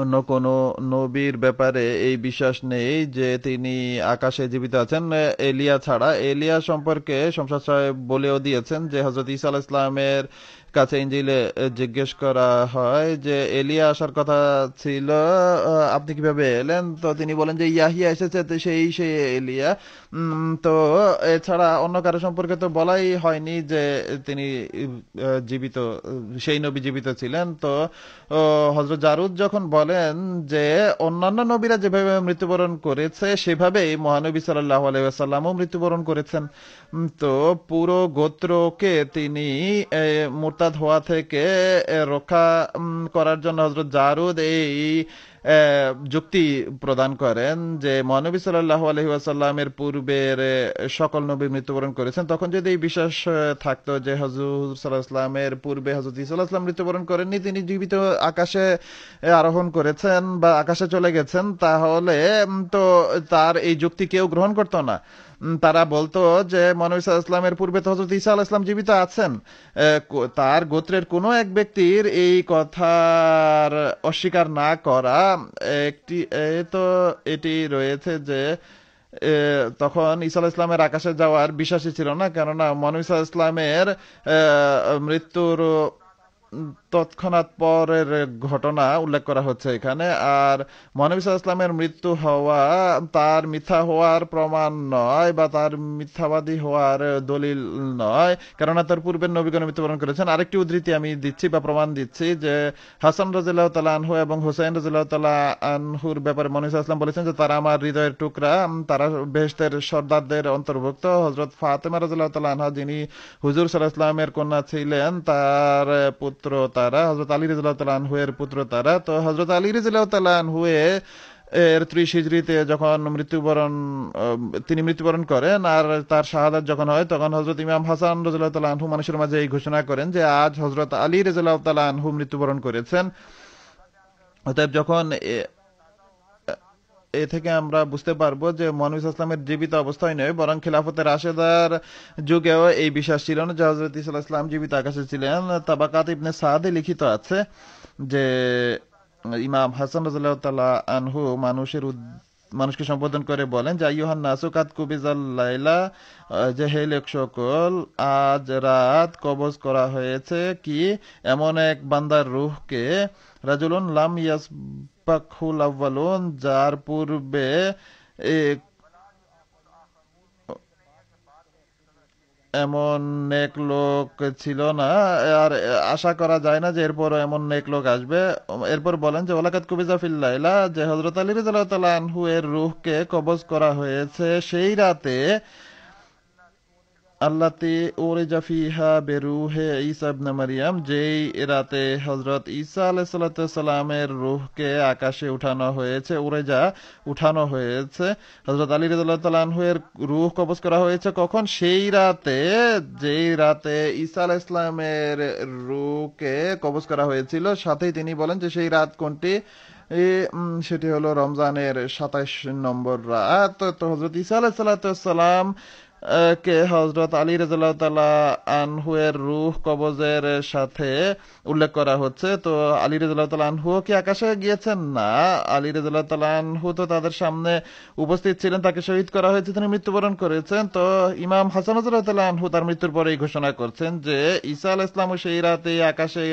অন্য কোনো নবীর ব্যাপারে এই বিশ্বাস নেই যে তিনি আকাশে জীবিত আছেন এলিয়া ছাড়া এলিয়া সম্পর্কে শমশাদ সাহেব বলেও দিয়েছেন যে হজরত ইসা আলাহ ইসলামের কাছে ইঞ্জিলে জিজ্ঞেস করা হয় যে এলিয়া আসার কথা ছিল আপনি কিভাবে এলেন তো তিনি বলেন যে ইয়াহিয়া এসেছে তো সেই সেই এলিয়া তো এছাড়া অন্য কারো সম্পর্কে তো বলাই হয়নি যে তিনি জীবিত সেই নবী জীবিত ছিলেন তো হজরত জারুদ যখন বলেন যে অন্যান্য নবীরা যেভাবে মৃত্যুবরণ করেছে সেভাবেই মহানবী সাল্লাহ আলাইসাল্লামও মৃত্যুবরণ করেছেন তো পুরো গোত্রকে তিনি মোটা মোরতাদ হওয়া থেকে রক্ষা করার জন্য হজরত জারুদ এই যুক্তি প্রদান করেন যে মহানবী সাল্লাহ আলহি আসাল্লামের পূর্বের সকল নবী মৃত্যুবরণ করেছেন তখন যদি এই বিশ্বাস থাকতো যে হজুর সাল্লাহামের পূর্বে হজরত ইসাল্লাহাম মৃত্যুবরণ করেননি তিনি জীবিত আকাশে আরোহণ করেছেন বা আকাশে চলে গেছেন তাহলে তো তার এই যুক্তি কেউ গ্রহণ করতো না তারা বলতো যে মনু ইসলামের পূর্বে তো হজরত ইসা আল ইসলাম জীবিত আছেন তার গোত্রের কোনো এক ব্যক্তির এই কথার অস্বীকার না করা একটি তো এটি রয়েছে যে তখন ইসাল ইসলামের আকাশে যাওয়ার বিশ্বাসী ছিল না কেননা মনু ইসা ইসলামের মৃত্যুর তৎক্ষণাৎ পরের ঘটনা উল্লেখ করা হচ্ছে এখানে আর মহানবী ইসলামের মৃত্যু হওয়া তার মিথ্যা হওয়ার প্রমাণ নয় বা তার মিথ্যাবাদী হওয়ার দলিল নয় কেননা তার পূর্বের নবীগণ মৃত্যুবরণ করেছেন আরেকটি উদ্ধৃতি আমি দিচ্ছি বা প্রমাণ দিচ্ছি যে হাসান রাজিল্লাহ তালা আনহু এবং হুসাইন রাজিল্লাহ তালা আনহুর ব্যাপারে মহানবী ইসলাম বলেছেন যে তারা আমার হৃদয়ের টুকরা তারা বেহেস্তের সর্দারদের অন্তর্ভুক্ত হজরত ফাতেমা রাজিল্লাহ তালা আনহা যিনি হুজুর সাল্লাহ ইসলামের কন্যা ছিলেন তার পুত্র তার তারা হজরত আলী রাজিল্লাহ হুয়ের পুত্র তারা তো হজরত আলী রাজিল্লাহ হুয়ে এর ত্রিশিজরিতে যখন মৃত্যুবরণ তিনি মৃত্যুবরণ করেন আর তার শাহাদাত যখন হয় তখন হজরত ইমাম হাসান রাজিল্লাহ আনহু মানুষের মাঝে এই ঘোষণা করেন যে আজ হজরত আলী রাজিল্লাহ আনহু মৃত্যুবরণ করেছেন অতএব যখন এ থেকে আমরা বুঝতে পারবো যে মনুস ইসলামের জীবিত অবস্থায় নয় বরং খিলাফতের আশেদার যুগেও এই বিশ্বাস ছিল না যে হজরত ইসলাম ইসলাম জীবিত আকাশে ছিলেন তাবাকাত ইবনে সাদে লিখিত আছে যে ইমাম হাসান রাজাল্লাহ তালা আনহু মানুষের মানুষকে সম্বোধন করে বলেন যে ইউহান নাসুকাত কুবিজাল লাইলা যে হে লোক সকল আজ রাত কবজ করা হয়েছে কি এমন এক বান্দার রুহকে রাজুলন লাম ইয়াসবাখুল আউ্বালুন যার পূর্বে এমন নেক লোক ছিল না আর আশা করা যায় না যে এরপর এমন নেক লোক আসবে এরপর বলেন যে ওলাকাত কুবিজা ফিল্লাইলা যে হজরত আলী রাজু আনহু এর রুহকে কবজ করা হয়েছে সেই রাতে আল্লাতে ওরে জাফিহা বেরুহে ঈসা ইবনে মারিয়াম যেই রাতে ঈসা আলাইসাল্লামের রুহকে আকাশে উঠানো হয়েছে যা উঠানো হয়েছে আলী রুহ কবজ করা হয়েছে কখন সেই রাতে যেই রাতে ঈসা আলাহ ইসলামের রুহকে কবজ করা হয়েছিল সাথেই তিনি বলেন যে সেই রাত কোনটি সেটি হলো রমজানের সাতাইশ নম্বর রাত তো হজরত ইসা আলাহ সাল্লাম কে হজরত আলী রাজাল্লাহ আনহুয়ের রুহ কবজের সাথে উল্লেখ করা হচ্ছে তো আলী রাজাল্লাহ আনহু কি আকাশে গিয়েছেন না আলী রাজাল্লাহ আনহু তো তাদের সামনে উপস্থিত ছিলেন তাকে শহীদ করা হয়েছে তিনি মৃত্যুবরণ করেছেন তো ইমাম হাসান রাজাল্লাহ আনহু তার মৃত্যুর পরেই ঘোষণা করছেন যে ইসা আল ইসলাম সেই রাতে আকাশে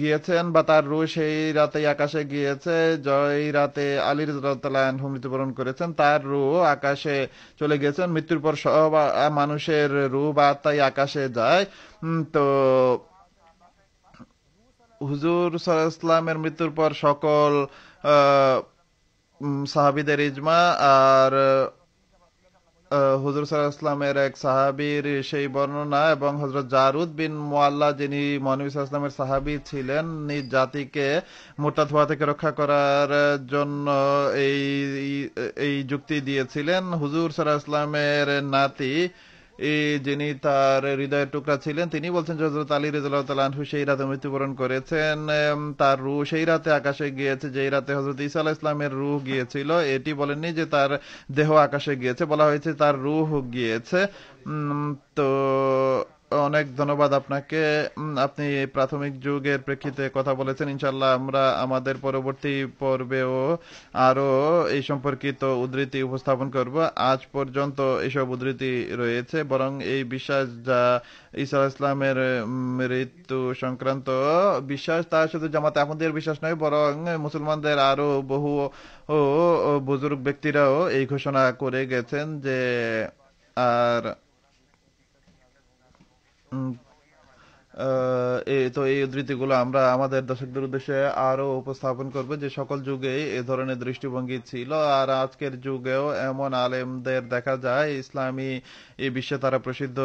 গিয়েছেন বা তার রু সেই রাতেই আকাশে গিয়েছে জয় রাতে আলী রাহু মৃত্যুবরণ করেছেন তার রু আকাশে চলে গিয়েছেন মৃত্যুর পর সব মানুষের রু বা তাই আকাশে যায় তো হুজুর সাল্লামের মৃত্যুর পর সকল সাহাবিদের ইজমা আর হুজুর সাল্লাহামের এক সাহাবির সেই বর্ণনা এবং হজরত জারুদ বিন মোয়াল্লা যিনি মহানবী সাল্লাহামের সাহাবি ছিলেন নিজ জাতিকে মোটা ধোয়া থেকে রক্ষা করার জন্য এই এই যুক্তি দিয়েছিলেন হুজুর সাল্লাহ ইসলামের নাতি যিনি তার হৃদয়ের টুকরা ছিলেন তিনি বলছেন হজরত আলী রেজাল্লাহু সেই রাতে মৃত্যুবরণ করেছেন তার রু সেই রাতে আকাশে গিয়েছে যেই রাতে হজরত ইসা আলাহ ইসলামের রুহ গিয়েছিল এটি বলেননি যে তার দেহ আকাশে গিয়েছে বলা হয়েছে তার রুহ গিয়েছে তো অনেক ধন্যবাদ আপনাকে আপনি প্রাথমিক যুগের প্রেক্ষিতে কথা বলেছেন ইনশাল্লাহ আমরা আমাদের পরবর্তী পর্বেও আরও এই সম্পর্কিত উদ্ধৃতি উপস্থাপন করব আজ পর্যন্ত এসব উদ্ধৃতি রয়েছে বরং এই বিশ্বাস যা ইসা ইসলামের মৃত্যু সংক্রান্ত বিশ্বাস তা শুধু জামাতে আহমদের বিশ্বাস নয় বরং মুসলমানদের আরও বহু ও বুজুর্গ ব্যক্তিরাও এই ঘোষণা করে গেছেন যে আর তো এই উদ্ধৃতিগুলো আমরা আমাদের দর্শকদের উদ্দেশ্যে আরো উপস্থাপন করব যে সকল যুগে এ ধরনের দৃষ্টিভঙ্গি ছিল আর আজকের যুগেও এমন আলেমদের দেখা যায় ইসলামী এই বিশ্বে তারা প্রসিদ্ধ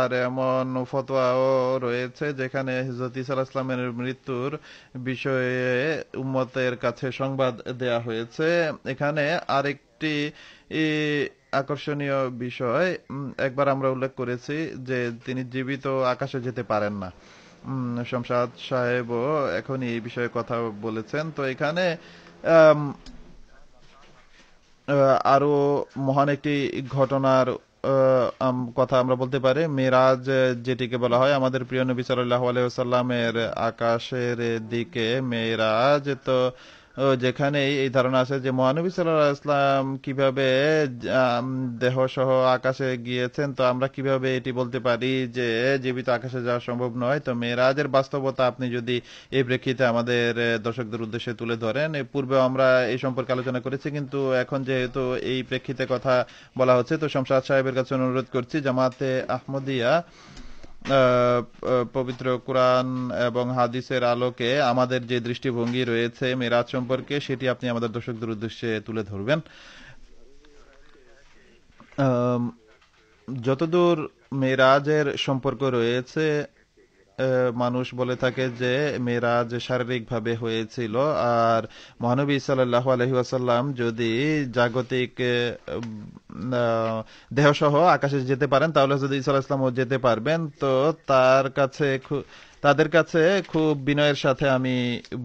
আর এমন ফতোয়াও রয়েছে যেখানে হজরত ইসাল ইসলামের মৃত্যুর বিষয়ে উম্মতের কাছে সংবাদ দেয়া হয়েছে এখানে আরেক একটি আকর্ষণীয় বিষয় একবার আমরা উল্লেখ করেছি যে তিনি জীবিত আকাশে যেতে পারেন না শমশাদ সাহেবও এখন এই বিষয়ে কথা বলেছেন তো এখানে আরো মহান একটি ঘটনার কথা আমরা বলতে পারি মেরাজ যেটিকে বলা হয় আমাদের প্রিয় নবী সাল্লাহ আলহ সাল্লামের আকাশের দিকে মেরাজ তো আহ যেখানে এই ধারণা আছে যে মহানবী সাল্লাহ ইসলাম কিভাবে দেহ সহ আকাশে গিয়েছেন তো আমরা কিভাবে এটি বলতে পারি যে জীবিত আকাশে যাওয়া সম্ভব নয় তো মেয়েরাজের বাস্তবতা আপনি যদি এই প্রেক্ষিতে আমাদের দর্শকদের উদ্দেশ্যে তুলে ধরেন পূর্বে আমরা এই সম্পর্কে আলোচনা করেছি কিন্তু এখন যেহেতু এই প্রেক্ষিতে কথা বলা হচ্ছে তো শমশাদ সাহেবের কাছে অনুরোধ করছি জামাতে আহমদিয়া পবিত্র কোরআন এবং হাদিসের আলোকে আমাদের যে দৃষ্টিভঙ্গি রয়েছে মেরাজ সম্পর্কে সেটি আপনি আমাদের দর্শকদের উদ্দেশ্যে তুলে ধরবেন যতদূর মেরাজের সম্পর্ক রয়েছে মানুষ বলে থাকে যে মেয়েরা যে শারীরিক ভাবে হয়েছিল আর মহানবী সাল্লাহ আলহিউসাল্লাম যদি জাগতিক দেহসহ আকাশে যেতে পারেন তাহলে যদি ইসাল্লাহ ইসলামও যেতে পারবেন তো তার কাছে তাদের কাছে খুব বিনয়ের সাথে আমি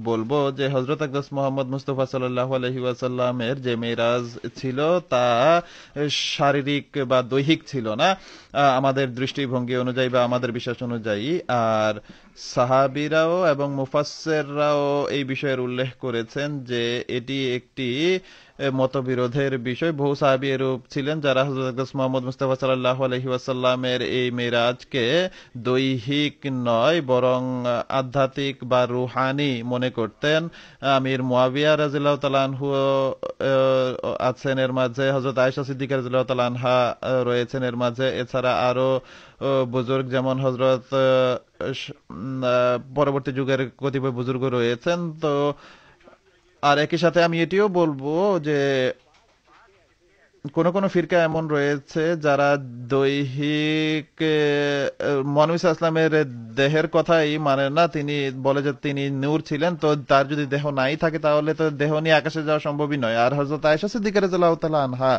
বলবো যে হজরত আকদাস মোহাম্মদ মুস্তফা সাল্লাহ আলহিউসাল্লামের যে মেয়েরাজ ছিল তা শারীরিক বা দৈহিক ছিল না আমাদের দৃষ্টিভঙ্গি অনুযায়ী বা আমাদের বিশ্বাস অনুযায়ী আর সাহাবিরাও এবং মুফাসেররাও এই বিষয়ের উল্লেখ করেছেন যে এটি একটি মতবিরোধের বিষয় বহু সাহাবি এরূপ ছিলেন যারা হজরত মোহাম্মদ মুস্তফা সাল্লাহ আলহিউসাল্লামের এই মেরাজকে দৈহিক নয় বরং আধ্যাত্মিক বা রুহানি মনে করতেন আমির মোয়াবিয়া রাজিল্লাহ তালানহু আছেন এর মাঝে হজরত আয়সা সিদ্দিকা রাজিল্লাহ তালানহা রয়েছেন এর মাঝে এছাড়া আরও বুজুর্গ যেমন হজরত পরবর্তী যুগের কতিপয় বুজুর্গ রয়েছেন তো আর একই সাথে আমি এটিও বলবো যে কোন কোন ফিরকা এমন রয়েছে যারা দৈহিক মনুস আসলামের দেহের কথাই মানে না তিনি বলে যে তিনি নূর ছিলেন তো তার যদি দেহ নাই থাকে তাহলে তো দেহ নিয়ে আকাশে যাওয়া সম্ভবই নয় আর হজরত আয়সা সিদ্দিকার আনহা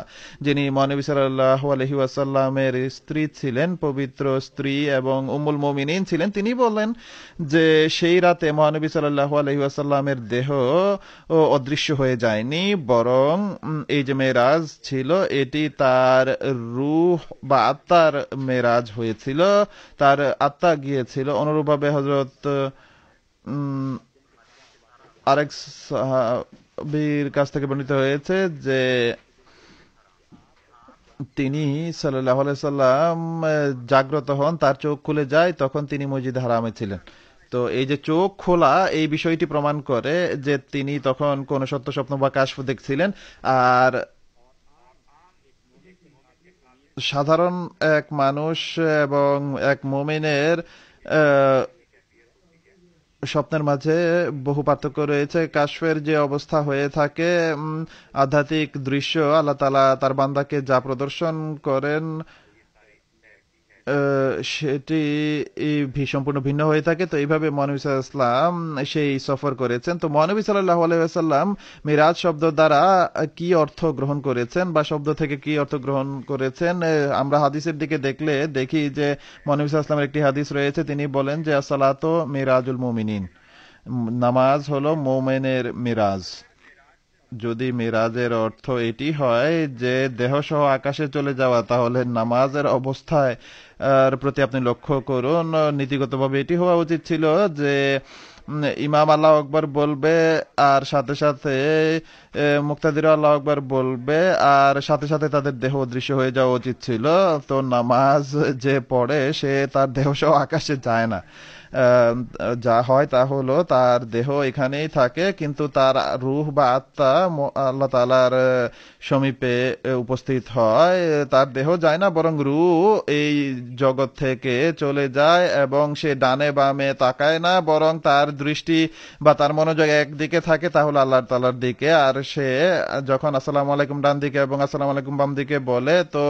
যিনি মনবী সাল্লাহ আলহি আসাল্লামের স্ত্রী ছিলেন পবিত্র স্ত্রী এবং উমুল মমিন ছিলেন তিনি বললেন যে সেই রাতে মহানবী সাল্লাহ আলহি আসাল্লামের দেহ অদৃশ্য হয়ে যায়নি বরং এই যে মেয়েরাজ ছিল হয়েছিল এটি তার রুহ বা আত্মার মেরাজ হয়েছিল তার আত্মা গিয়েছিল অনুরূপভাবে হজরত আরেক সাহাবির কাছ থেকে বর্ণিত হয়েছে যে তিনি সাল্লাহ সাল্লাম জাগ্রত হন তার চোখ খুলে যায় তখন তিনি মসজিদ হারামে ছিলেন তো এই যে চোখ খোলা এই বিষয়টি প্রমাণ করে যে তিনি তখন কোন সত্য স্বপ্ন বা কাশফ দেখছিলেন আর সাধারণ এক মানুষ এবং এক মোমিনের স্বপ্নের মাঝে বহু পার্থক্য রয়েছে কাশ্মের যে অবস্থা হয়ে থাকে আধ্যাত্মিক দৃশ্য আল্লাহ তালা তার বান্দাকে যা প্রদর্শন করেন সেটি সম্পূর্ণ ভিন্ন হয়ে থাকে তো এইভাবে মহানবী সেই সফর করেছেন তো মহানবী সাল্লাহ আলাইসাল্লাম মিরাজ শব্দ দ্বারা কি অর্থ গ্রহণ করেছেন বা শব্দ থেকে কি অর্থ গ্রহণ করেছেন আমরা হাদিসের দিকে দেখলে দেখি যে মহানবী সাল্লামের একটি হাদিস রয়েছে তিনি বলেন যে আসালাত মিরাজুল মোমিনিন নামাজ হলো মোমেনের মিরাজ যদি মেরাজের অর্থ এটি হয় যে দেহসহ আকাশে চলে যাওয়া তাহলে নামাজের অবস্থায় প্রতি আপনি লক্ষ্য করুন নীতিগতভাবে এটি হওয়া উচিত ছিল যে ইমাম আল্লাহ আকবর বলবে আর সাথে সাথে মুক্তাদির আল্লাহ আকবর বলবে আর সাথে সাথে তাদের দেহ দৃশ্য হয়ে যাওয়া উচিত ছিল তো নামাজ যে পড়ে সে তার দেহ সহ আকাশে যায় না যা হয় তা হলো তার দেহ এখানেই থাকে কিন্তু তার রুহ বা আত্মা আল্লাহ তালার সমীপে উপস্থিত হয় তার দেহ যায় না বরং রু এই জগৎ থেকে চলে যায় এবং সে ডানে বামে তাকায় না বরং তার দৃষ্টি বা তার মনোযোগ একদিকে থাকে তাহলে আল্লাহ তালার দিকে আর সে যখন আসসালাম আলাইকুম ডান দিকে এবং আসসালাম আলাইকুম বাম দিকে বলে তো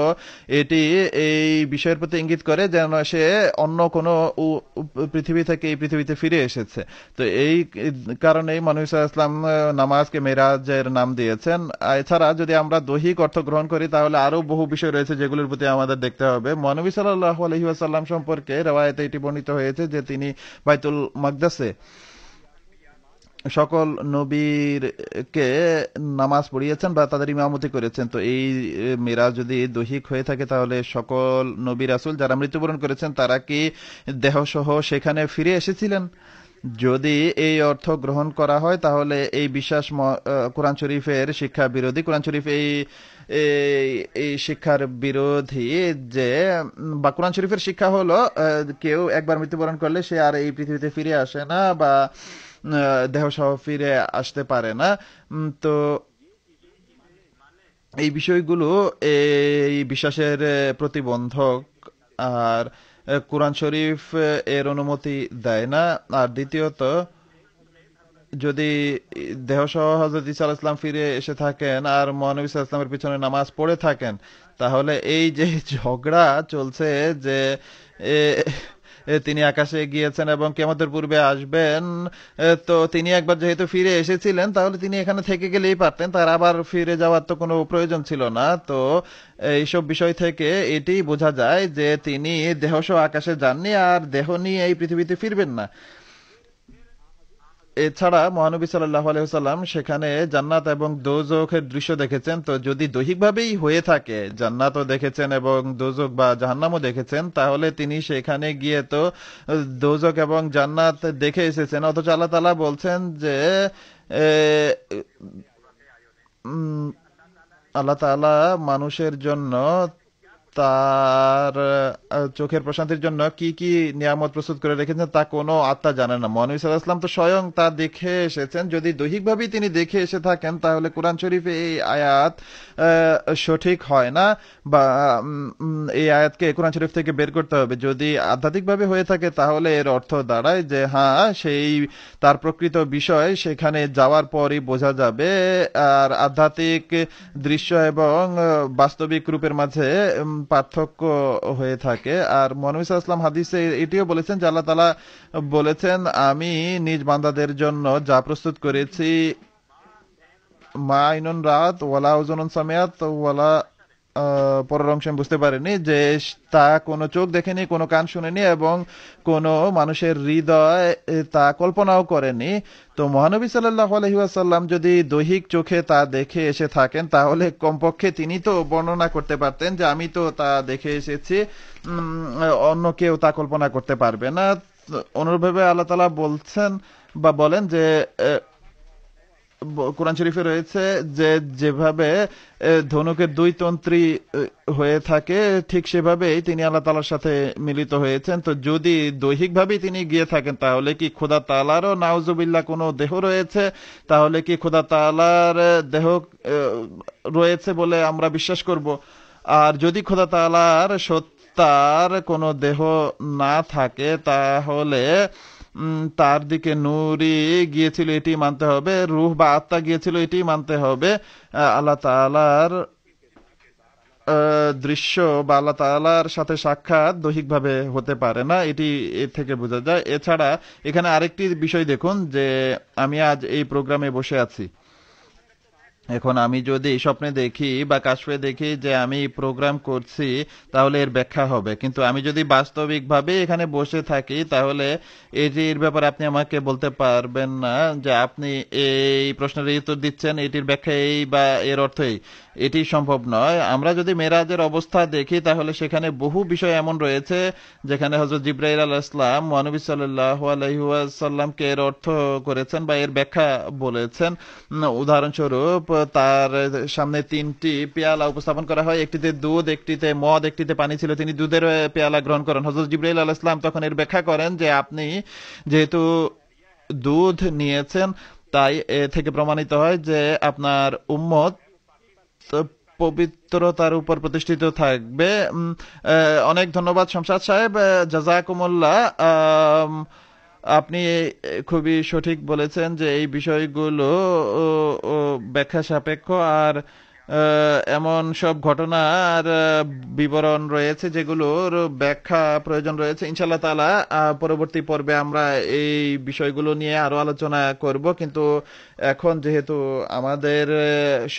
এটি এই বিষয়ের প্রতি ইঙ্গিত করে যেন সে অন্য কোনো পৃথিবী পৃথিবী থেকে এই পৃথিবীতে ফিরে এসেছে তো এই কারণেই মানুষ ইসলাম নামাজকে মেরাজের নাম দিয়েছেন এছাড়া যদি আমরা দৈহিক অর্থ গ্রহণ করি তাহলে আরো বহু বিষয় রয়েছে যেগুলোর প্রতি আমাদের দেখতে হবে মহানবী সাল্লাহ আলহিহাসাল্লাম সম্পর্কে রেওয়ায়তে এটি বর্ণিত হয়েছে যে তিনি বাইতুল মাকদাসে সকল নবীরকে নামাজ পড়িয়েছেন বা তাদের ইমামতি করেছেন তো এই মেরাজ যদি দৈহিক হয়ে থাকে তাহলে সকল নবী রাসুল যারা মৃত্যুবরণ করেছেন তারা কি দেহসহ সেখানে ফিরে এসেছিলেন যদি এই অর্থ গ্রহণ করা হয় তাহলে এই বিশ্বাস কোরআন শরীফের শিক্ষা বিরোধী কোরআন শরীফ এই এই শিক্ষার বিরোধী যে বা কোরআন শরীফের শিক্ষা হলো কেউ একবার মৃত্যুবরণ করলে সে আর এই পৃথিবীতে ফিরে আসে না বা দেহসহ ফিরে আসতে পারে না তো এই বিষয়গুলো এই বিশ্বাসের প্রতিবন্ধক আর কোরআন শরীফ এর অনুমতি দেয় না আর দ্বিতীয়ত যদি দেহসহ হজরত ইসা ইসলাম ফিরে এসে থাকেন আর মহানবী ইসলামের পিছনে নামাজ পড়ে থাকেন তাহলে এই যে ঝগড়া চলছে যে তিনি আকাশে গিয়েছেন এবং কেমতের পূর্বে আসবেন তো তিনি একবার যেহেতু ফিরে এসেছিলেন তাহলে তিনি এখানে থেকে গেলেই পারতেন তার আবার ফিরে যাওয়ার তো কোনো প্রয়োজন ছিল না তো এইসব বিষয় থেকে এটি বোঝা যায় যে তিনি দেহস আকাশে যাননি আর দেহ নিয়ে এই পৃথিবীতে ফিরবেন না এছাড়া মহানবী সাল্লাহ আলহাম সেখানে জান্নাত এবং দোজখের দৃশ্য দেখেছেন তো যদি দৈহিকভাবেই হয়ে থাকে জান্নাতও দেখেছেন এবং দোজক বা জাহান্নামও দেখেছেন তাহলে তিনি সেখানে গিয়ে তো দোজক এবং জান্নাত দেখে এসেছেন অথচ আল্লাহ তালা বলছেন যে আল্লাহ তালা মানুষের জন্য তার চোখের প্রশান্তির জন্য কি কি নিয়ামত প্রস্তুত করে রেখেছেন তা কোনো আত্মা জানে না মহানবী সাল্লাহ ইসলাম তো স্বয়ং তা দেখে এসেছেন যদি দৈহিকভাবেই তিনি দেখে এসে থাকেন তাহলে কোরআন শরীফে এই আয়াত সঠিক হয় না বা এই আয়াতকে কোরআন শরীফ থেকে বের করতে হবে যদি আধ্যাত্মিকভাবে হয়ে থাকে তাহলে এর অর্থ দাঁড়ায় যে হ্যাঁ সেই তার প্রকৃত বিষয় সেখানে যাওয়ার পরই বোঝা যাবে আর আধ্যাত্মিক দৃশ্য এবং বাস্তবিক রূপের মাঝে পার্থক্য হয়ে থাকে আর মনমিসা ইসলাম হাদিসে এটিও বলেছেন যে আল্লাহ তালা বলেছেন আমি নিজ বান্দাদের জন্য যা প্রস্তুত করেছি মা আইনুন রাত ওয়ালা ওজন সামিয়াত ওয়ালা পরের অংশে আমি বুঝতে পারিনি যে তা কোনো চোখ দেখেনি কোনো কান শুনেনি এবং কোনো মানুষের হৃদয় তা কল্পনাও করেনি তো মহানবী সাল্লাহ আলহিহাসাল্লাম যদি দৈহিক চোখে তা দেখে এসে থাকেন তাহলে কমপক্ষে তিনি তো বর্ণনা করতে পারতেন যে আমি তো তা দেখে এসেছি অন্য কেউ তা কল্পনা করতে পারবে না অনুরূপভাবে আল্লাহ তালা বলছেন বা বলেন যে কোরআন শরীফে রয়েছে যে যেভাবে ধনুকের দুই তন্ত্রী হয়ে থাকে ঠিক সেভাবেই তিনি আল্লাহ তালার সাথে মিলিত হয়েছেন তো যদি দৈহিকভাবেই তিনি গিয়ে থাকেন তাহলে কি খোদা তালারও নাউজুবিল্লা কোনো দেহ রয়েছে তাহলে কি খোদা তালার দেহ রয়েছে বলে আমরা বিশ্বাস করব আর যদি খোদা তালার সত্তার কোনো দেহ না থাকে তাহলে তার দিকে নূরি গিয়েছিল এটি মানতে হবে রুহ বা আত্মা গিয়েছিল এটি মানতে হবে আল্লাহ তালার দৃশ্য বা আল্লাহ তালার সাথে সাক্ষাৎ দৈহিকভাবে হতে পারে না এটি এর থেকে বোঝা যায় এছাড়া এখানে আরেকটি বিষয় দেখুন যে আমি আজ এই প্রোগ্রামে বসে আছি এখন আমি যদি স্বপ্নে দেখি বা কাশফে দেখি যে আমি প্রোগ্রাম করছি তাহলে এর ব্যাখ্যা হবে কিন্তু আমি যদি বাস্তবিকভাবে এখানে বসে থাকি তাহলে এটির ব্যাপারে আপনি আমাকে বলতে পারবেন না যে আপনি এই প্রশ্নের উত্তর দিচ্ছেন এটির ব্যাখ্যা এই বা এর অর্থ এই এটি সম্ভব নয় আমরা যদি মেরাজের অবস্থা দেখি তাহলে সেখানে বহু বিষয় এমন রয়েছে যেখানে হজরত জিব্রাহ আল ইসলাম মহানবী সাল্লাহ এর অর্থ করেছেন বা এর ব্যাখ্যা বলেছেন উদাহরণস্বরূপ তার সামনে তিনটি পেয়ালা উপস্থাপন করা হয় একটিতে দুধ একটিতে মদ একটিতে পানি ছিল তিনি দুধের পেয়ালা গ্রহণ করেন হজরত জিব্রাহ আল ইসলাম তখন এর ব্যাখ্যা করেন যে আপনি যেহেতু দুধ নিয়েছেন তাই এ থেকে প্রমাণিত হয় যে আপনার উম্মত পবিত্রতার উপর প্রতিষ্ঠিত থাকবে অনেক ধন্যবাদ শামসাদ সাহেব জাজাকুমুল্লাহ আপনি খুবই সঠিক বলেছেন যে এই বিষয়গুলো ব্যাখ্যা সাপেক্ষ আর এমন সব ঘটনার বিবরণ রয়েছে যেগুলোর ব্যাখ্যা প্রয়োজন রয়েছে ইনশাল্লাহ তালা পরবর্তী পর্বে আমরা এই বিষয়গুলো নিয়ে আরো আলোচনা করব কিন্তু এখন যেহেতু আমাদের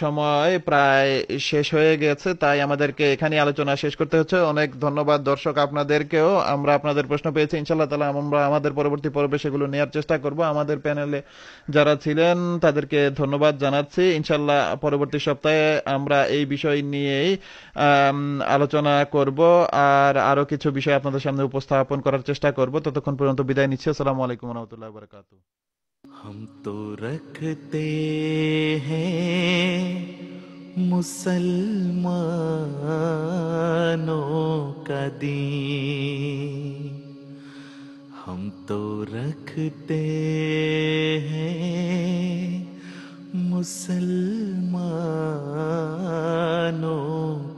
সময় প্রায় শেষ হয়ে গেছে তাই আমাদেরকে এখানে আলোচনা শেষ করতে হচ্ছে অনেক ধন্যবাদ দর্শক আপনাদেরকেও আমরা আপনাদের প্রশ্ন পেয়েছি ইনশাল্লাহ তালা আমরা আমাদের পরবর্তী পর্বে সেগুলো নেওয়ার চেষ্টা করব আমাদের প্যানেলে যারা ছিলেন তাদেরকে ধন্যবাদ জানাচ্ছি ইনশাল্লাহ পরবর্তী সপ্তাহে আমরা এই বিষয় নিয়েই আলোচনা করব আর আরো কিছু বিষয় আপনাদের সামনে উপস্থাপন করার চেষ্টা করব ততক্ষণ পর্যন্ত বিদায় নিচ্ছি আসসালামু আলাইকুম রহমতুল্লাহ বারকাতু हम तो रखते हैं मुसलमानों का दीन हम तो रखते हैं मुसलमानों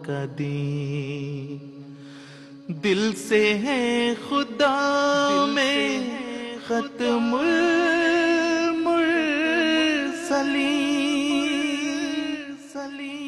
का दीन दिल से है खुदा में खत्म सली सली